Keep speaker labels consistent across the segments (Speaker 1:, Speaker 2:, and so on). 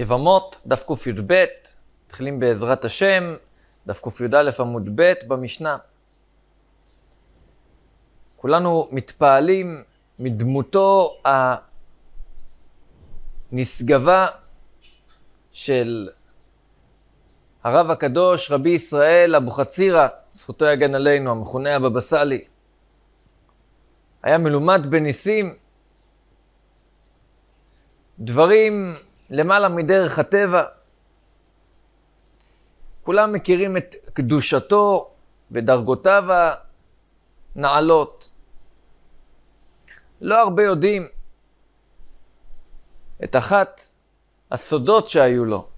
Speaker 1: יבמות, דף קי"ב, מתחילים בעזרת השם, דף קי"א עמוד ב' במשנה. כולנו מתפעלים מדמותו הנשגבה של הרב הקדוש רבי ישראל אבוחצירא, זכותו יגן עלינו, המכונה הבבא סאלי. היה מלומד בניסים. דברים למעלה מדרך הטבע. כולם מכירים את קדושתו ודרגותיו הנעלות. לא הרבה יודעים את אחת הסודות שהיו לו.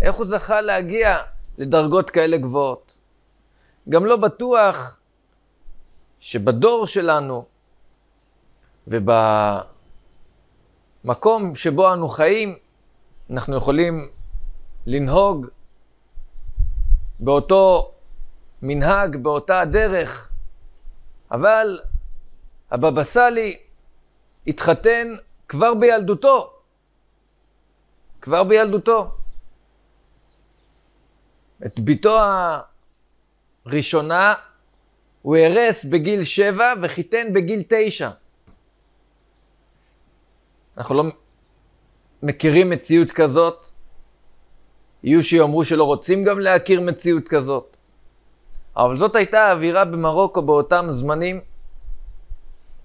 Speaker 1: איך הוא זכה להגיע לדרגות כאלה גבוהות? גם לא בטוח שבדור שלנו וב... המקום שבו אנו חיים, אנחנו יכולים לנהוג באותו מנהג, באותה הדרך, אבל הבבא סאלי התחתן כבר בילדותו, כבר בילדותו. את ביתו הראשונה הוא הרס בגיל שבע וחיתן בגיל תשע. אנחנו לא מכירים מציאות כזאת. יהיו שיאמרו שלא רוצים גם להכיר מציאות כזאת. אבל זאת הייתה האווירה במרוקו באותם זמנים,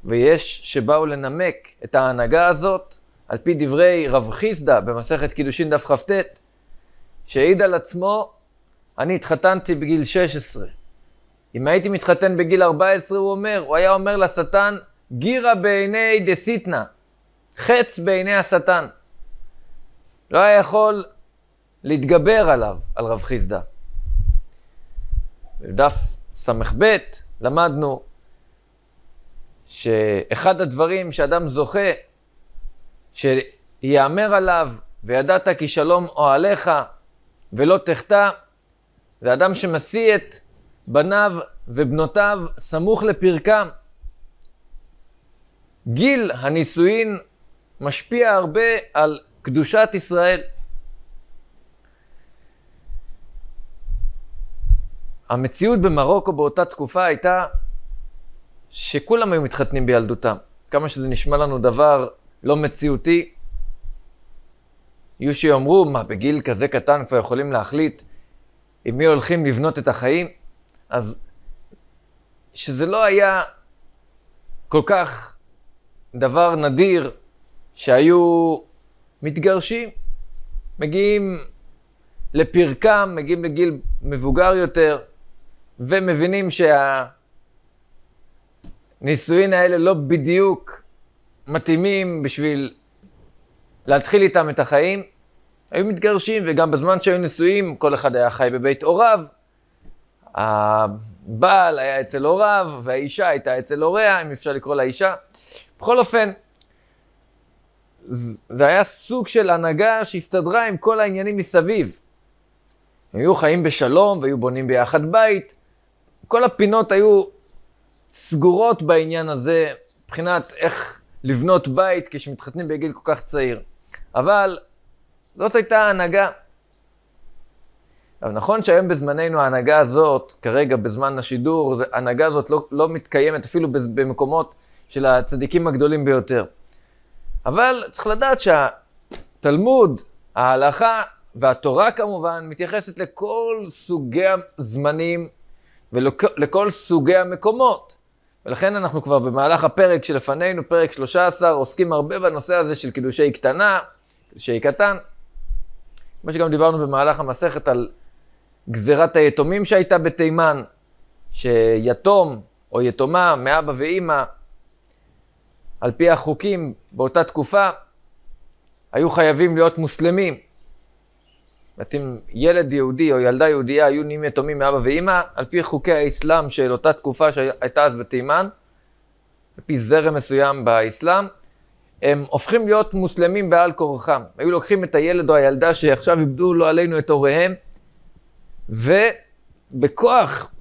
Speaker 1: ויש שבאו לנמק את ההנהגה הזאת, על פי דברי רב חיסדא במסכת קידושין דף כ"ט, שהעיד על עצמו, אני התחתנתי בגיל 16. אם הייתי מתחתן בגיל 14, הוא אומר, הוא היה אומר לשטן, גירה בעיני דה סיטנה, חץ בעיני השטן. לא היה יכול להתגבר עליו, על רב חיסדא. בדף ס"ב למדנו שאחד הדברים שאדם זוכה, שיאמר עליו, וידעת כי שלום אוהליך ולא תחטא, זה אדם שמשיא את בניו ובנותיו סמוך לפרקם. גיל הנישואין משפיע הרבה על קדושת ישראל. המציאות במרוקו באותה תקופה הייתה שכולם היו מתחתנים בילדותם. כמה שזה נשמע לנו דבר לא מציאותי, יהיו שיאמרו, מה, בגיל כזה קטן כבר יכולים להחליט עם מי הולכים לבנות את החיים? אז שזה לא היה כל כך דבר נדיר שהיו מתגרשים, מגיעים לפרקם, מגיעים לגיל מבוגר יותר, ומבינים שהנישואין האלה לא בדיוק מתאימים בשביל להתחיל איתם את החיים. היו מתגרשים, וגם בזמן שהיו נשואים, כל אחד היה חי בבית הוריו. הבעל היה אצל הוריו, והאישה הייתה אצל הוריה, אם אפשר לקרוא לה אישה. בכל אופן, זה היה סוג של הנהגה שהסתדרה עם כל העניינים מסביב. הם היו חיים בשלום והיו בונים ביחד בית. כל הפינות היו סגורות בעניין הזה, מבחינת איך לבנות בית כשמתחתנים בגיל כל כך צעיר. אבל זאת הייתה ההנהגה. אבל נכון שהיום בזמננו ההנהגה הזאת, כרגע בזמן השידור, ההנהגה הזאת לא, לא מתקיימת אפילו במקומות של הצדיקים הגדולים ביותר. אבל צריך לדעת שהתלמוד, ההלכה והתורה כמובן מתייחסת לכל סוגי הזמנים ולכל סוגי המקומות. ולכן אנחנו כבר במהלך הפרק שלפנינו, פרק 13, עוסקים הרבה בנושא הזה של קידושי קטנה, קידושי קטן. כמו שגם דיברנו במהלך המסכת על גזירת היתומים שהייתה בתימן, שיתום או יתומה מאבא ואימא על פי החוקים באותה תקופה, היו חייבים להיות מוסלמים. זאת אומרת, אם ילד יהודי או ילדה יהודייה היו נהיים יתומים מאבא ואימא, על פי חוקי האסלאם של אותה תקופה שהייתה אז בתימן, על פי זרם מסוים באסלאם, הם הופכים להיות מוסלמים בעל כורחם. היו לוקחים את הילד או הילדה שעכשיו איבדו לו עלינו את הוריהם, ובכוח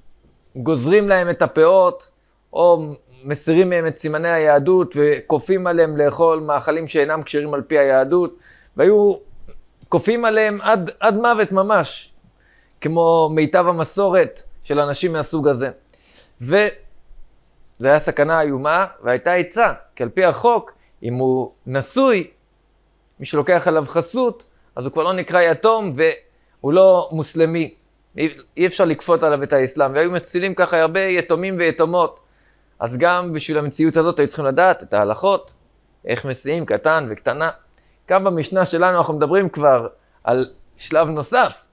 Speaker 1: גוזרים להם את הפאות, או מסירים מהם את סימני היהדות וכופים עליהם לאכול מאכלים שאינם כשרים על פי היהדות, והיו כופים עליהם עד, עד מוות ממש, כמו מיטב המסורת של אנשים מהסוג הזה. וזה היה סכנה איומה, והייתה עצה, כי על פי החוק, אם הוא נשוי, מי שלוקח עליו חסות, אז הוא כבר לא נקרא יתום והוא לא מוסלמי. אי אפשר לכפות עליו את האסלאם, והיו מצילים ככה הרבה יתומים ויתומות. אז גם בשביל המציאות הזאת היו צריכים לדעת את ההלכות, איך מסיעים קטן וקטנה. גם במשנה שלנו אנחנו מדברים כבר על שלב נוסף,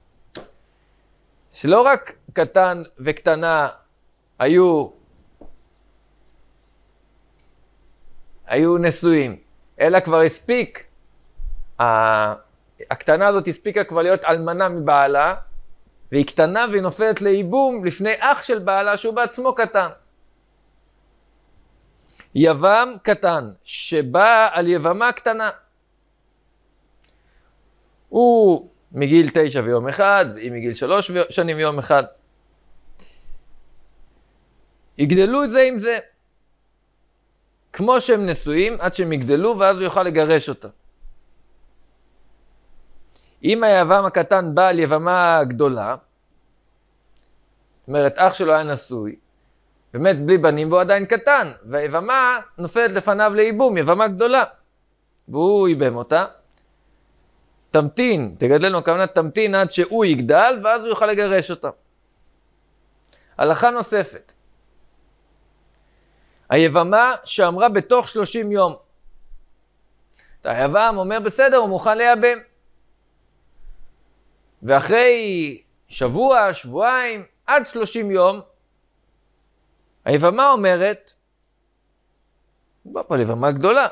Speaker 1: שלא רק קטן וקטנה היו, היו נשואים, אלא כבר הספיק, הקטנה הזאת הספיקה כבר להיות אלמנה מבעלה, והיא קטנה והיא נופלת לייבום לפני אח של בעלה שהוא בעצמו קטן. יבם קטן, שבא על יבמה קטנה. הוא מגיל תשע ויום אחד, היא מגיל שלוש שנים ויום אחד. יגדלו את זה עם זה. כמו שהם נשואים, עד שהם יגדלו, ואז הוא יוכל לגרש אותה. אם היבם הקטן בא על יבמה גדולה, זאת אומרת, אח שלו היה נשוי, באמת בלי בנים והוא עדיין קטן, והיבמה נופלת לפניו לייבום, יבמה גדולה. והוא ייבם אותה. תמתין, תגדלנו, הכוונה תמתין עד שהוא יגדל, ואז הוא יוכל לגרש אותה. הלכה נוספת. היבמה שאמרה בתוך 30 יום. את היבם אומר בסדר, הוא מוכן לייבם. ואחרי שבוע, שבועיים, עד 30 יום, היבמה אומרת, בא פה ליבמה גדולה.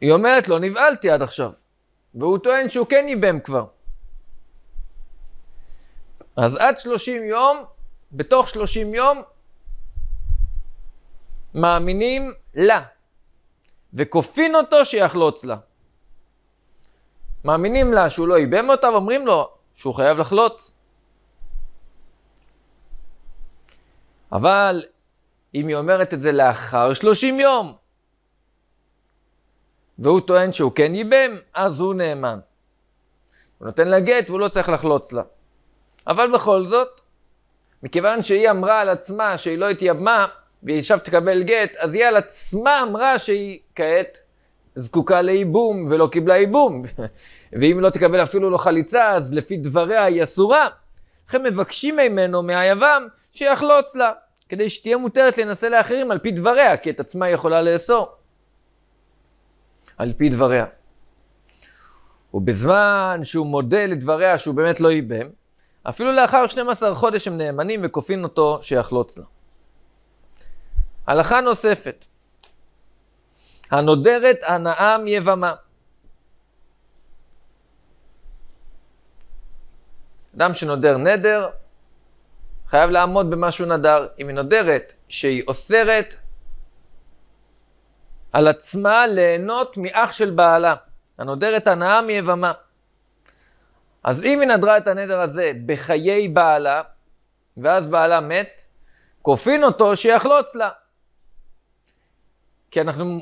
Speaker 1: היא אומרת לו, נבהלתי עד עכשיו, והוא טוען שהוא כן ייבם כבר. אז עד שלושים יום, בתוך שלושים יום, מאמינים לה, וכופין אותו שיחלוץ לה. מאמינים לה שהוא לא ייבם אותה, ואומרים לו שהוא חייב לחלוץ. אבל אם היא אומרת את זה לאחר 30 יום, והוא טוען שהוא כן ייבם, אז הוא נאמן. הוא נותן לה גט והוא לא צריך לחלוץ לה. אבל בכל זאת, מכיוון שהיא אמרה על עצמה שהיא לא התייבמה, והיא עכשיו תקבל גט, אז היא על עצמה אמרה שהיא כעת זקוקה לייבום ולא קיבלה ייבום. ואם לא תקבל אפילו לא חליצה, אז לפי דבריה היא אסורה. לכן מבקשים ממנו, מהיבם, שיחלוץ לה. כדי שתהיה מותרת להינשא לאחרים על פי דבריה, כי את עצמה היא יכולה לאסור. על פי דבריה. ובזמן שהוא מודה לדבריה שהוא באמת לא ייבם, אפילו לאחר 12 חודש הם נאמנים וכופין אותו שיחלוץ לה. הלכה נוספת, הנודרת הנעם יבמה. אדם שנודר נדר, חייב לעמוד במה שהוא נדר. אם היא נודרת שהיא אוסרת על עצמה ליהנות מאח של בעלה, הנודרת הנאה מיבמה. אז אם היא נדרה את הנדר הזה בחיי בעלה, ואז בעלה מת, כופין אותו שיחלוץ לה. כי אנחנו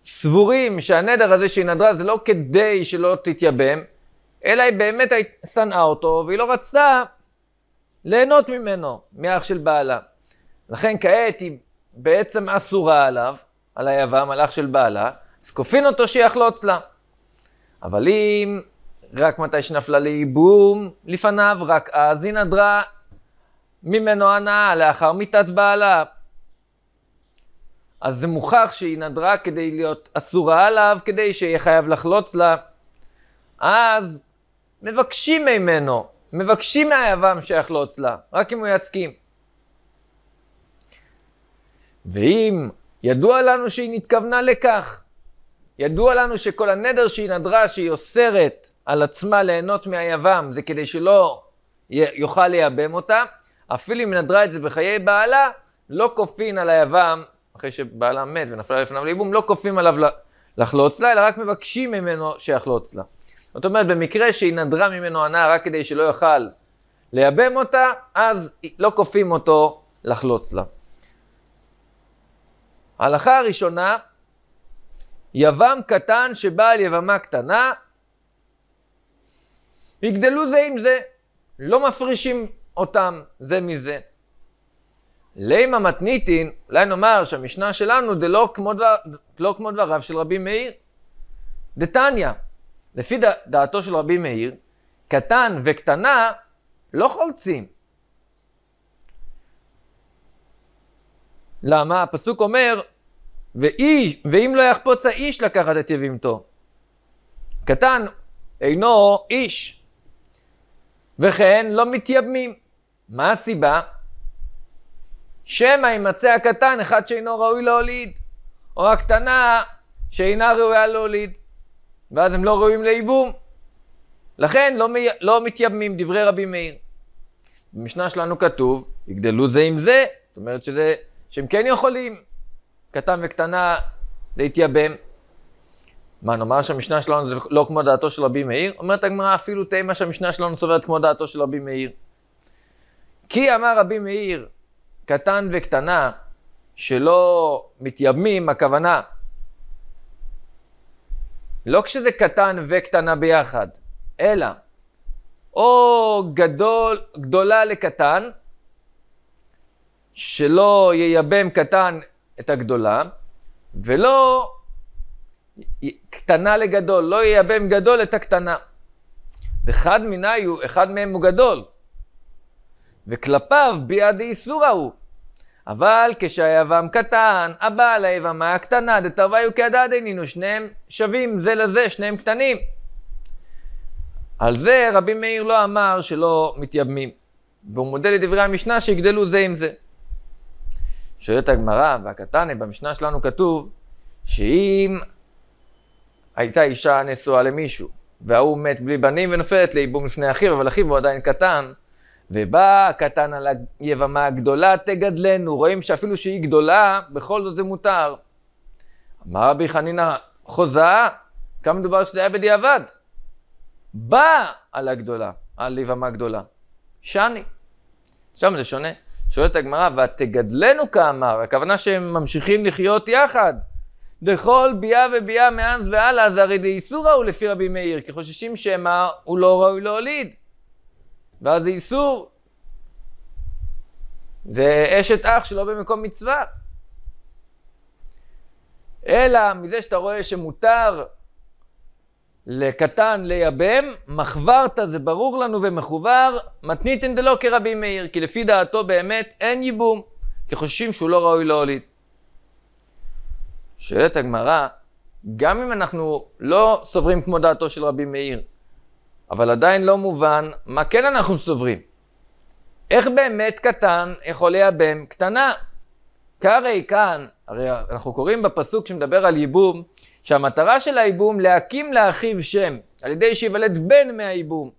Speaker 1: סבורים שהנדר הזה שהיא נדרה זה לא כדי שלא תתייבם, אלא היא באמת שנאה אותו, והיא לא רצתה ליהנות ממנו, מאח של בעלה. לכן כעת היא בעצם אסורה עליו, על היבם, על אח של בעלה, אז כופין אותו שיחלוץ לה. אבל אם רק מתי שנפלה לייבום לפניו, רק אז היא נדרה ממנו הנאה לאחר מיתת בעלה. אז זה מוכח שהיא נדרה כדי להיות אסורה עליו, כדי שיהיה חייב לחלוץ לה. אז מבקשים ממנו מבקשים מהיבם שיחלוץ לה, רק אם הוא יסכים. ואם ידוע לנו שהיא נתכוונה לכך, ידוע לנו שכל הנדר שהיא נדרה, שהיא אוסרת על עצמה ליהנות מהיבם, זה כדי שלא יוכל לייבם אותה, אפילו אם נדרה את זה בחיי בעלה, לא כופין על היבם, אחרי שבעלה מת ונפלה לפניו ליבום, לא כופין עליו לחלוץ לה, אלא רק מבקשים ממנו שיחלוץ לה. זאת אומרת, במקרה שהיא נדרה ממנו הנאה רק כדי שלא יוכל לייבם אותה, אז לא כופים אותו לחלוץ לה. ההלכה הראשונה, יבם קטן שבא על יבמה קטנה, יגדלו זה עם זה, לא מפרישים אותם זה מזה. לימה מתניתין, אולי נאמר שהמשנה שלנו דלא כמו, לא דבריו לא של רבי מאיר. דתניא, לפי דעתו של רבי מאיר, קטן וקטנה לא חולצים. למה? הפסוק אומר, ואיש, ואם לא יחפוץ האיש לקחת את יבימתו. קטן אינו איש, וכן לא מתייבמים. מה הסיבה? שמא יימצא הקטן אחד שאינו ראוי להוליד, או הקטנה שאינה ראויה להוליד. ואז הם לא ראויים לייבום. לכן לא, מי... לא מתייבמים, דברי רבי מאיר. במשנה שלנו כתוב, יגדלו זה עם זה, זאת אומרת שזה, שהם כן יכולים, קטן וקטנה, להתייבם. מה, נאמר שהמשנה שלנו זה לא כמו דעתו של רבי מאיר? אומרת הגמרא, אפילו תימא שהמשנה שלנו סוברת כמו דעתו של רבי מאיר. כי אמר רבי מאיר, קטן וקטנה, שלא מתייבמים, הכוונה לא כשזה קטן וקטנה ביחד, אלא או גדול, גדולה לקטן, שלא ייבם קטן את הגדולה, ולא קטנה לגדול, לא ייבם גדול את הקטנה. דחד מיניו, אחד מהם הוא גדול, וכלפיו ביעד איסור ההוא. אבל כשהיבם קטן, הבעל היבמה הקטנה, דתרוויו כהדד עינינו, שניהם שווים זה לזה, שניהם קטנים. על זה רבי מאיר לא אמר שלא מתייבמים, והוא מודה לדברי המשנה שיגדלו זה עם זה. שואלת הגמרא, והקטנה, במשנה שלנו כתוב, שאם הייתה אישה נשואה למישהו, וההוא מת בלי בנים ונופלת לייבום לפני אחיו, אבל אחיו הוא עדיין קטן, ובא הקטן על היבמה הגדולה תגדלנו, רואים שאפילו שהיא גדולה, בכל זאת זה מותר. אמר רבי חנינא חוזה, כמה מדובר שזה היה בדיעבד. בא על הגדולה, על יבמה גדולה. שני. שם זה שונה. שואלת הגמרא, ותגדלנו כאמר, הכוונה שהם ממשיכים לחיות יחד. דכל ביאה וביאה מאז והלאה, זה הרי דאיסורא הוא לפי רבי מאיר, כי חוששים שמא הוא לא ראוי להוליד. לא ואז זה איסור. זה אשת אח שלא במקום מצווה. אלא מזה שאתה רואה שמותר לקטן לייבם, מחברת זה ברור לנו ומחובר, מתניתן דלא כרבי מאיר, כי לפי דעתו באמת אין ייבום, כי חוששים שהוא לא ראוי להוליד. שואלת הגמרא, גם אם אנחנו לא סוברים כמו דעתו של רבי מאיר, אבל עדיין לא מובן מה כן אנחנו סוברים. איך באמת קטן יכול לייבם קטנה? כהרי כאן, הרי אנחנו קוראים בפסוק שמדבר על ייבום, שהמטרה של הייבום להקים לאחיו שם, על ידי שיוולד בן מהייבום.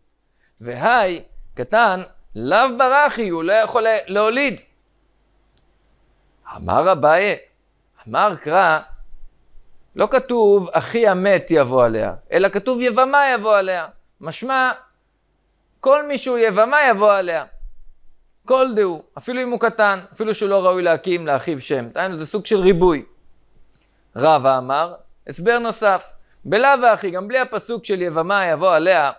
Speaker 1: והי, קטן, לאו ברחי, הוא לא יכול להוליד. אמר אביי, אמר קרא, לא כתוב אחי המת יבוא עליה, אלא כתוב יבמה יבוא עליה. משמע, כל מי שהוא יבמה יבוא עליה. כל דהו, אפילו אם הוא קטן, אפילו שהוא לא ראוי להקים לאחיו שם. דהיינו, זה סוג של ריבוי. רבא אמר, הסבר נוסף, בלאו הכי, גם בלי הפסוק של יבמה יבוא עליה,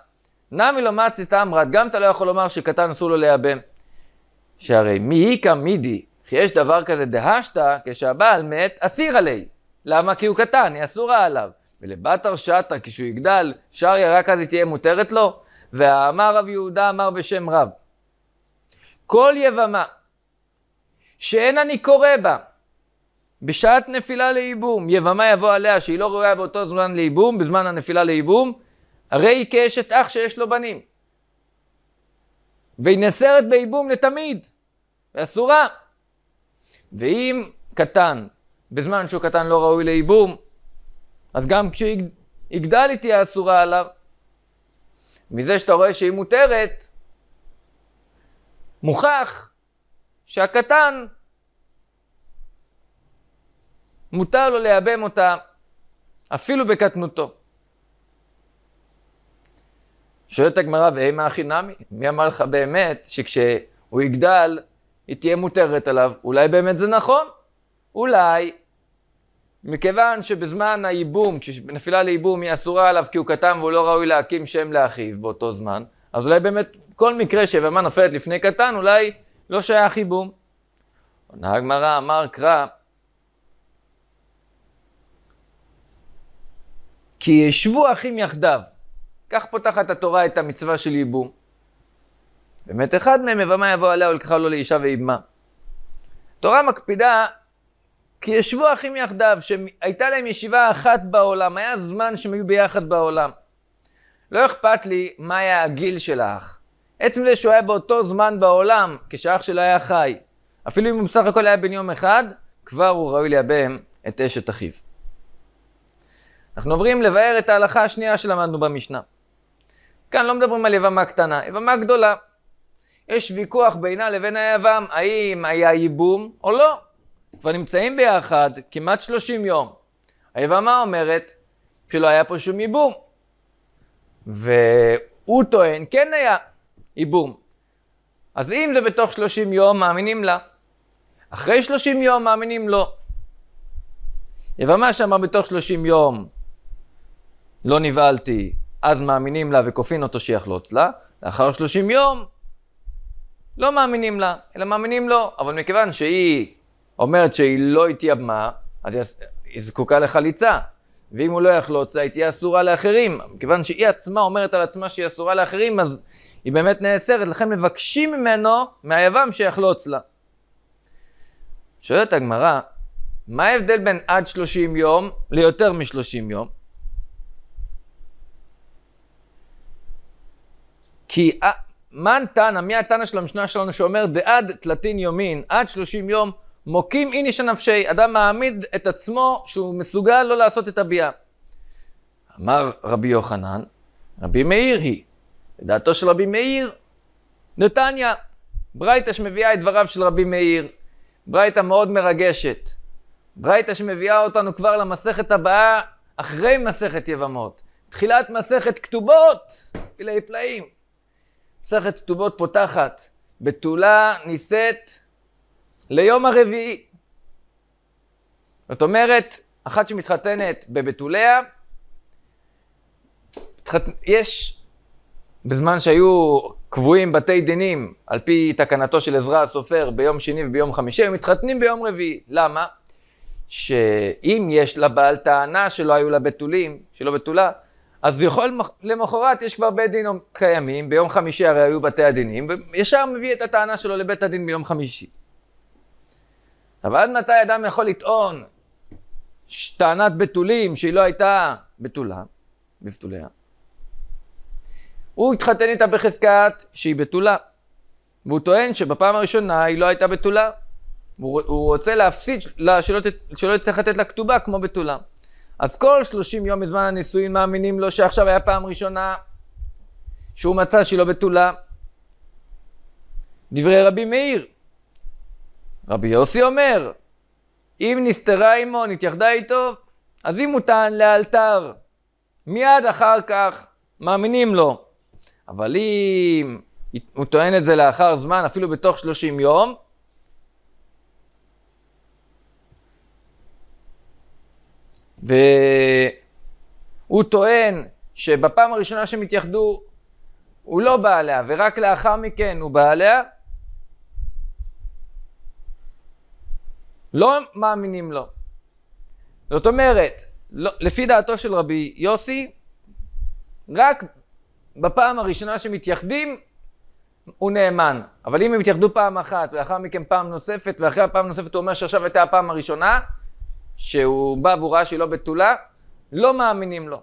Speaker 1: נמי לא מצית אמרת, גם אתה לא יכול לומר שקטן אסור לו לייבם. שהרי מי היכא מידי, כי יש דבר כזה דהשתא, כשהבעל מת, אסיר עלי. למה? כי הוא קטן, היא אסורה עליו. ולבת הרשתה, כשהוא יגדל, שריה רק אז היא תהיה מותרת לו? ואמר רב יהודה אמר בשם רב, כל יבמה שאין אני קורא בה בשעת נפילה לייבום, יבמה יבוא עליה שהיא לא ראויה באותו זמן לייבום, בזמן הנפילה לייבום, הרי היא כאשת אח שיש לו בנים. והיא נסרת בייבום לתמיד, אסורה. ואם קטן, בזמן שהוא קטן לא ראוי לייבום, אז גם כשיגדל היא תהיה אסורה עליו. מזה שאתה רואה שהיא מותרת, מוכח שהקטן, מותר לו לייבם אותה אפילו בקטנותו. שואלת הגמרא, ואימה הכי נמי? מי אמר לך באמת שכשהוא יגדל, היא תהיה מותרת עליו? אולי באמת זה נכון? אולי מכיוון שבזמן הייבום, כשנפילה לייבום היא אסורה עליו כי הוא קטן והוא לא ראוי להקים שם לאחיו באותו זמן, אז אולי באמת כל מקרה שבמה נופלת לפני קטן, אולי לא שייך ייבום. עונה הגמרא, אמר קרא, כי ישבו אחים יחדיו. כך פותחת התורה את המצווה של ייבום. באמת אחד מהם, ובמה יבוא עליה ולקחה לו לאישה ואיבמה. התורה מקפידה כי ישבו אחים יחדיו, שהייתה להם ישיבה אחת בעולם, היה זמן שהם היו ביחד בעולם. לא אכפת לי מה היה הגיל של האח. עצם זה שהוא היה באותו זמן בעולם, כשהאח שלו היה חי, אפילו אם הוא בסך הכל היה בן יום אחד, כבר הוא ראוי לייבם את אשת אחיו. אנחנו עוברים לבאר את ההלכה השנייה שלמדנו במשנה. כאן לא מדברים על יבמה קטנה, יבמה גדולה. יש ויכוח בינה לבין היבם, האם היה ייבום או לא. כבר נמצאים ביחד כמעט 30 יום. היבמה אומרת שלא היה פה שום ייבום. והוא טוען, כן היה ייבום. אז אם זה בתוך 30 יום, מאמינים לה. אחרי 30 יום, מאמינים לו. יבמה שאמר בתוך 30 יום, לא נבהלתי, אז מאמינים לה וכופין אותו שיחלוץ לה. לאחר 30 יום, לא מאמינים לה, אלא מאמינים לו. אבל מכיוון שהיא אומרת שהיא לא התייבמה, אז היא זקוקה לחליצה. ואם הוא לא יחלוץ היא תהיה אסורה לאחרים. כיוון שהיא עצמה אומרת על עצמה שהיא אסורה לאחרים, אז היא באמת נאסרת. לכן מבקשים ממנו, מהיבם, שיחלוץ לה. שואלת הגמרא, מה ההבדל בין עד 30 יום ליותר מ-30 יום? כי מה הטענה, מי הטענה של המשנה שלנו שאומר דעד תלתין יומין, עד 30 יום מוקים איניש הנפשי, אדם מעמיד את עצמו שהוא מסוגל לא לעשות את הביאה. אמר רבי יוחנן, רבי מאיר היא. לדעתו של רבי מאיר, נתניה, ברייתא שמביאה את דבריו של רבי מאיר, ברייתא מאוד מרגשת. ברייתא שמביאה אותנו כבר למסכת הבאה, אחרי מסכת יבמות. תחילת מסכת כתובות, פלאי פלאים. מסכת כתובות פותחת, בתולה נישאת ליום הרביעי. זאת אומרת, אחת שמתחתנת בבתוליה, יש, בזמן שהיו קבועים בתי דינים, על פי תקנתו של עזרא הסופר, ביום שני וביום חמישי, הם מתחתנים ביום רביעי. למה? שאם יש לבעל טענה שלא היו לה בתולים, שלא בתולה, אז יכול, למחרת יש כבר בית דין קיימים, ביום חמישי הרי היו בתי הדינים, וישר מביא את הטענה שלו לבית הדין ביום חמישי. אבל עד מתי אדם יכול לטעון טענת בתולים שהיא לא הייתה בתולה, בבתוליה? הוא התחתן איתה בחזקת שהיא בתולה. והוא טוען שבפעם הראשונה היא לא הייתה בתולה. הוא, רוצה להפסיד, לה, שלא, שלא יצטרך לתת לה כתובה כמו בתולה. אז כל 30 יום מזמן הנישואין מאמינים לו שעכשיו היה פעם ראשונה שהוא מצא שהיא לא בתולה. דברי רבי מאיר, רבי יוסי אומר, אם נסתרה עמו, נתייחדה איתו, אז אם הוא טען לאלתר. מיד אחר כך מאמינים לו. אבל אם הוא טוען את זה לאחר זמן, אפילו בתוך 30 יום, והוא טוען שבפעם הראשונה שהם התייחדו, הוא לא בא עליה, ורק לאחר מכן הוא בא עליה, לא מאמינים לו. זאת אומרת, לא, לפי דעתו של רבי יוסי, רק בפעם הראשונה שמתייחדים, הוא נאמן. אבל אם הם התייחדו פעם אחת, ולאחר מכן פעם נוספת, ואחרי הפעם נוספת הוא אומר שעכשיו הייתה הפעם הראשונה, שהוא בא והוא ראה שהיא לא בתולה, לא מאמינים לו.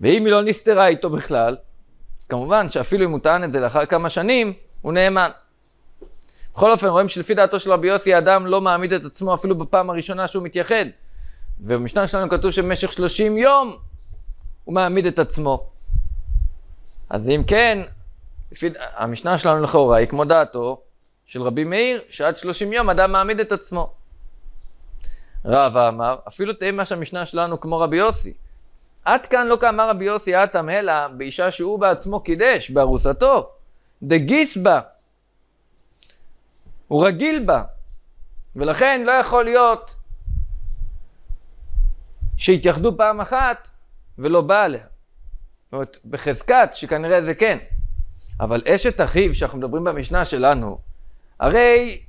Speaker 1: ואם היא לא נסתרה איתו בכלל, אז כמובן שאפילו אם הוא טען את זה לאחר כמה שנים, הוא נאמן. בכל אופן, רואים שלפי דעתו של רבי יוסי, האדם לא מעמיד את עצמו אפילו בפעם הראשונה שהוא מתייחד. ובמשנה שלנו כתוב שבמשך 30 יום הוא מעמיד את עצמו. אז אם כן, לפי, המשנה שלנו לכאורה היא כמו דעתו של רבי מאיר, שעד 30 יום אדם מעמיד את עצמו. רבא אמר, אפילו תהיה מה שהמשנה שלנו כמו רבי יוסי. עד כאן לא כאמר רבי יוסי אטם אלא באישה שהוא בעצמו קידש, בארוסתו, דגיס בה. הוא רגיל בה, ולכן לא יכול להיות שהתייחדו פעם אחת ולא בא עליה. זאת אומרת, בחזקת שכנראה זה כן. אבל אשת אחיו שאנחנו מדברים במשנה שלנו, הרי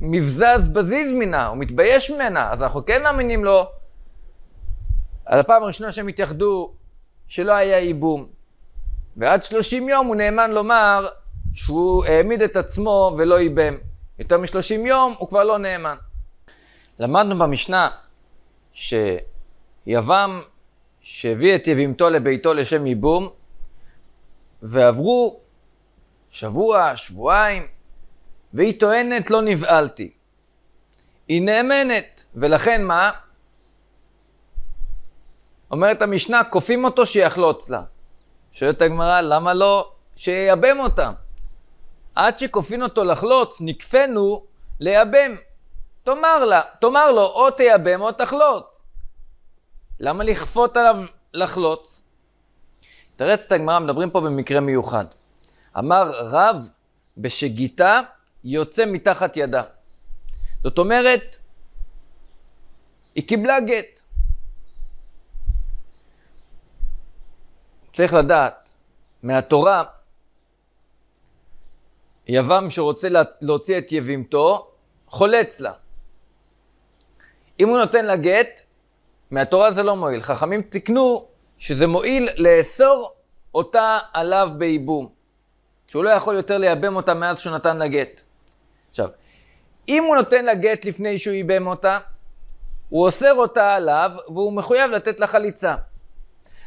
Speaker 1: מבזז בזיז מנה, הוא מתבייש ממנה, אז אנחנו כן מאמינים לו. על הפעם הראשונה שהם התייחדו, שלא היה ייבום. ועד שלושים יום הוא נאמן לומר שהוא העמיד את עצמו ולא ייבם. יותר מ-30 יום הוא כבר לא נאמן. למדנו במשנה שיבם שהביא את יבימתו לביתו לשם ייבום, ועברו שבוע, שבועיים, והיא טוענת לא נבהלתי. היא נאמנת, ולכן מה? אומרת המשנה, כופים אותו שיחלוץ לה. שואלת הגמרא, למה לא שייבם אותם? עד שכופין אותו לחלוץ, נקפנו לייבם. תאמר, לה, תאמר לו, או תייבם או תחלוץ. למה לכפות עליו לחלוץ? תרץ את הגמרא, מדברים פה במקרה מיוחד. אמר רב, בשגיטה יוצא מתחת ידה. זאת אומרת, היא קיבלה גט. צריך לדעת מהתורה יבם שרוצה להוציא את יבימתו, חולץ לה. אם הוא נותן לה גט, מהתורה זה לא מועיל. חכמים תיקנו שזה מועיל לאסור אותה עליו בייבום. שהוא לא יכול יותר לייבם אותה מאז שהוא נתן לה גט. עכשיו, אם הוא נותן לה גט לפני שהוא ייבם אותה, הוא אוסר אותה עליו והוא מחויב לתת לה חליצה.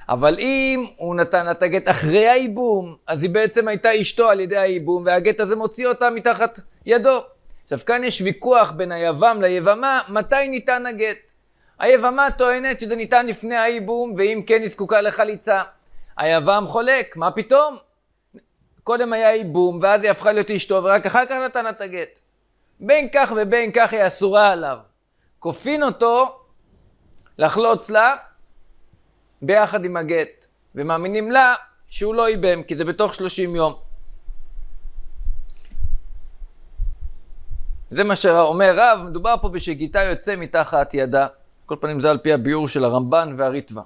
Speaker 1: אבל אם הוא נתן לה את הגט אחרי הייבום, אז היא בעצם הייתה אשתו על ידי הייבום, והגט הזה מוציא אותה מתחת ידו. עכשיו כאן יש ויכוח בין היבם ליבמה, מתי ניתן הגט. היבמה טוענת שזה ניתן לפני הייבום, ואם כן היא זקוקה לחליצה. היבם חולק, מה פתאום? קודם היה ייבום, ואז היא הפכה להיות אשתו, ורק אחר כך נתן את הגט. בין כך ובין כך היא אסורה עליו. כופין אותו לחלוץ לה, ביחד עם הגט, ומאמינים לה שהוא לא ייבם, כי זה בתוך 30 יום. זה מה שאומר רב, מדובר פה בשגיתה יוצא מתחת ידה. כל פנים זה על פי הביאור של הרמב"ן והריטווה.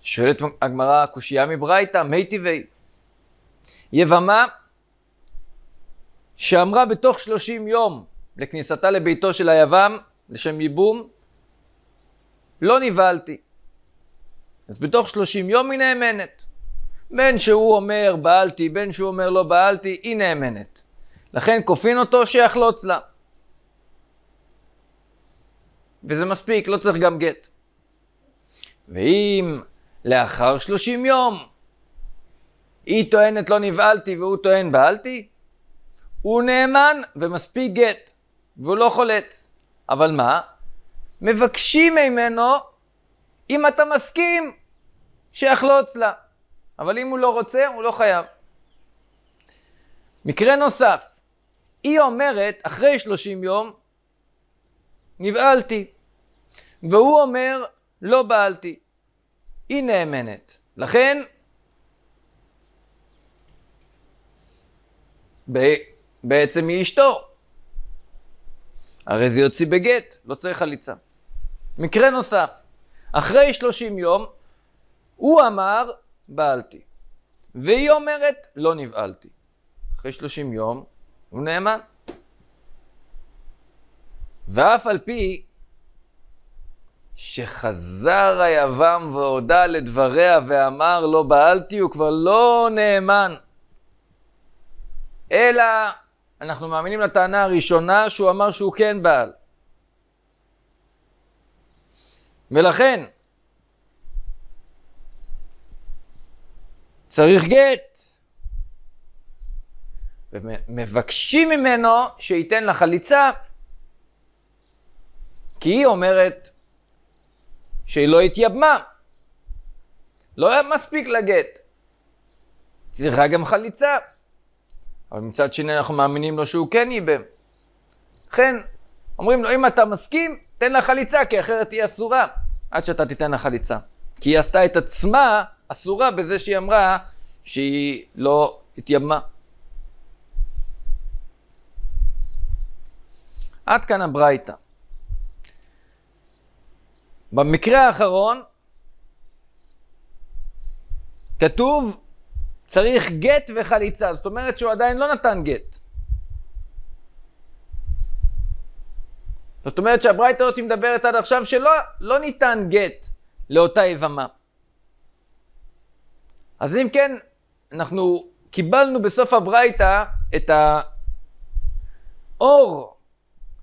Speaker 1: שואלת הגמרא, קושייה מברייתא, מי טבעי. יבמה שאמרה בתוך 30 יום לכניסתה לביתו של היבם, לשם ייבום, לא נבהלתי. אז בתוך 30 יום היא נאמנת. בין שהוא אומר בעלתי, בין שהוא אומר לא בעלתי, היא נאמנת. לכן כופין אותו שיחלוץ לה. וזה מספיק, לא צריך גם גט. ואם לאחר 30 יום היא טוענת לא נבהלתי והוא טוען בעלתי, הוא נאמן ומספיק גט, והוא לא חולץ. אבל מה? מבקשים ממנו אם אתה מסכים שיחלוץ לה. אבל אם הוא לא רוצה, הוא לא חייב. מקרה נוסף, היא אומרת, אחרי 30 יום, נבהלתי. והוא אומר, לא בעלתי. היא נאמנת. לכן, ב- בעצם היא אשתו. הרי זה יוציא בגט, לא צריך חליצה. מקרה נוסף, אחרי שלושים יום, הוא אמר, בעלתי. והיא אומרת, לא נבהלתי. אחרי שלושים יום, הוא נאמן. ואף על פי שחזר היבם והודה לדבריה ואמר לא בעלתי, הוא כבר לא נאמן. אלא אנחנו מאמינים לטענה הראשונה שהוא אמר שהוא כן בעל. ולכן צריך גט. ומבקשים ממנו שייתן לה חליצה, כי היא אומרת שהיא לא התייבמה. לא היה מספיק לגט. צריכה גם חליצה. אבל מצד שני אנחנו מאמינים לו שהוא כן ייבם. לכן, אומרים לו, אם אתה מסכים, תן לה חליצה, כי אחרת היא אסורה, עד שאתה תיתן לה חליצה. כי היא עשתה את עצמה אסורה בזה שהיא אמרה שהיא לא התייבמה. עד כאן הברייתא. במקרה האחרון, כתוב צריך גט וחליצה, זאת אומרת שהוא עדיין לא נתן גט. זאת אומרת שהברייתא הזאת מדברת עד עכשיו שלא לא ניתן גט לאותה יבמה. אז אם כן, אנחנו קיבלנו בסוף הברייתא את האור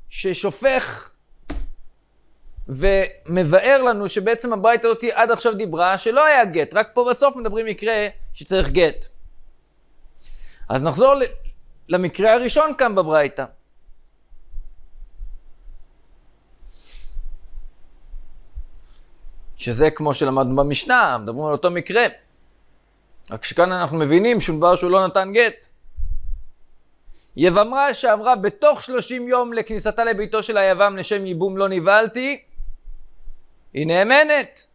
Speaker 1: ששופך ומבאר לנו שבעצם הברייתא הזאת עד עכשיו דיברה שלא היה גט, רק פה בסוף מדברים מקרה שצריך גט. אז נחזור למקרה הראשון כאן בברייתא. שזה כמו שלמדנו במשנה, מדברים על אותו מקרה. רק שכאן אנחנו מבינים שמדובר שהוא לא נתן גט. יבמרה שאמרה בתוך שלושים יום לכניסתה לביתו של היבם לשם ייבום לא נבהלתי, היא נאמנת.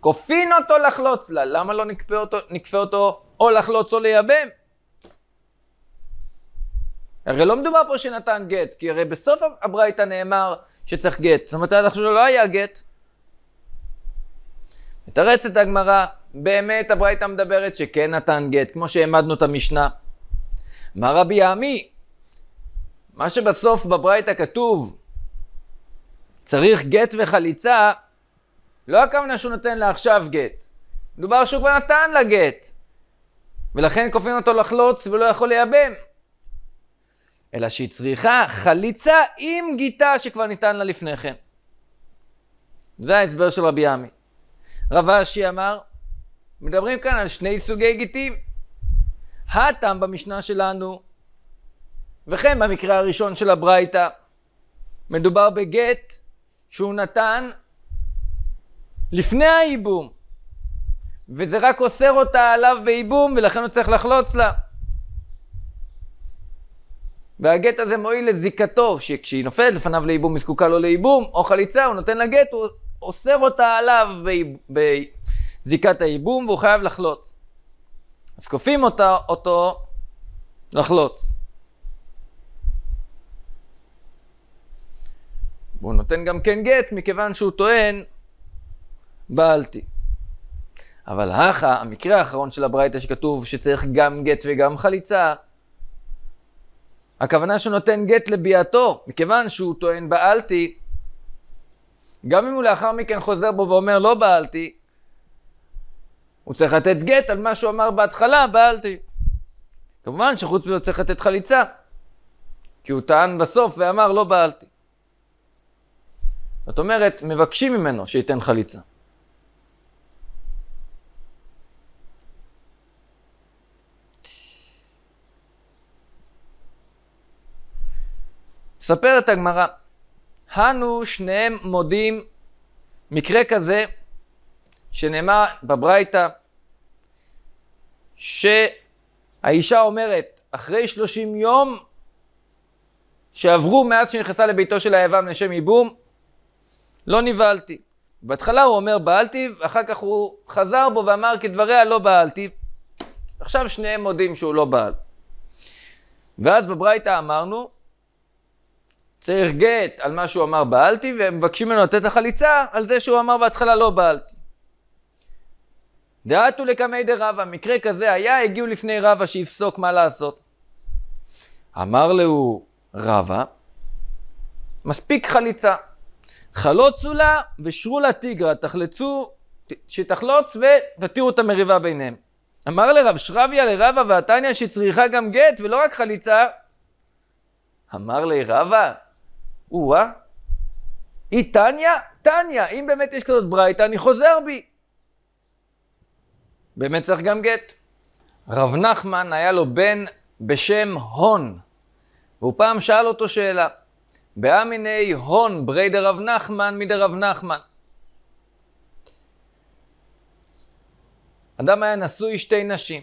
Speaker 1: כופין אותו לחלוץ לה, למה לא נקפה אותו, נקפה אותו או לחלוץ או לייבם? הרי לא מדובר פה שנתן גט, כי הרי בסוף הברייתא נאמר שצריך גט. זאת אומרת, עד עכשיו לא היה גט. מתרצת הגמרא, באמת הברייתא מדברת שכן נתן גט, כמו שהעמדנו את המשנה. אמר רבי עמי, מה שבסוף בברייתא כתוב, צריך גט וחליצה, לא הכוונה שהוא נותן לה עכשיו גט. מדובר שהוא כבר נתן לה גט. ולכן כופים אותו לחלוץ ולא יכול לייבם. אלא שהיא צריכה חליצה עם גיטה שכבר ניתן לה לפני כן. זה ההסבר של רבי עמי. רב אשי אמר, מדברים כאן על שני סוגי גיטים. הטעם במשנה שלנו, וכן במקרה הראשון של הברייתא, מדובר בגט שהוא נתן לפני הייבום, וזה רק אוסר אותה עליו בייבום, ולכן הוא צריך לחלוץ לה. והגט הזה מועיל לזיקתו, שכשהיא נופלת לפניו לייבום, היא זקוקה לו לייבום, או חליצה, הוא נותן לה גט, הוא אוסר אותה עליו בזיקת הייבום, והוא חייב לחלוץ. אז כופים אותה, אותו לחלוץ. והוא נותן גם כן גט, מכיוון שהוא טוען, בעלתי. אבל הכה, המקרה האחרון של הברייתא שכתוב שצריך גם גט וגם חליצה, הכוונה שהוא נותן גט לביאתו, מכיוון שהוא טוען בעלתי, גם אם הוא לאחר מכן חוזר בו ואומר לא בעלתי, הוא צריך לתת גט על מה שהוא אמר בהתחלה, בעלתי. כמובן שחוץ מזה צריך לתת חליצה, כי הוא טען בסוף ואמר לא בעלתי. זאת אומרת, מבקשים ממנו שייתן חליצה. ספר את הגמרא, הנו שניהם מודים מקרה כזה שנאמר בברייתא שהאישה אומרת אחרי שלושים יום שעברו מאז שנכנסה לביתו של היבם לשם ייבום לא נבהלתי. בהתחלה הוא אומר בעלתי ואחר כך הוא חזר בו ואמר כדבריה לא בעלתי עכשיו שניהם מודים שהוא לא בעל. ואז בברייתא אמרנו צריך גט על מה שהוא אמר בעלתי, והם מבקשים ממנו לתת לחליצה על זה שהוא אמר בהתחלה לא בעלתי. דעתו לקמי דה רבא, מקרה כזה היה, הגיעו לפני רבא שיפסוק מה לעשות. אמר להו רבא, מספיק חליצה. חלוצו לה ושרו לה תיגרא, תחלצו, שתחלוץ ותתירו את המריבה ביניהם. אמר לרב שרביה לרבא ועתניא שצריכה גם גט ולא רק חליצה. אמר לי רבה, או-אה. היא טניה? טניה, אם באמת יש כזאת ברייתא, אני חוזר בי. באמת צריך גם גט. רב נחמן היה לו בן בשם הון, והוא פעם שאל אותו שאלה. באמיני הון ברי דרב נחמן מדרב נחמן. אדם היה נשוי שתי נשים.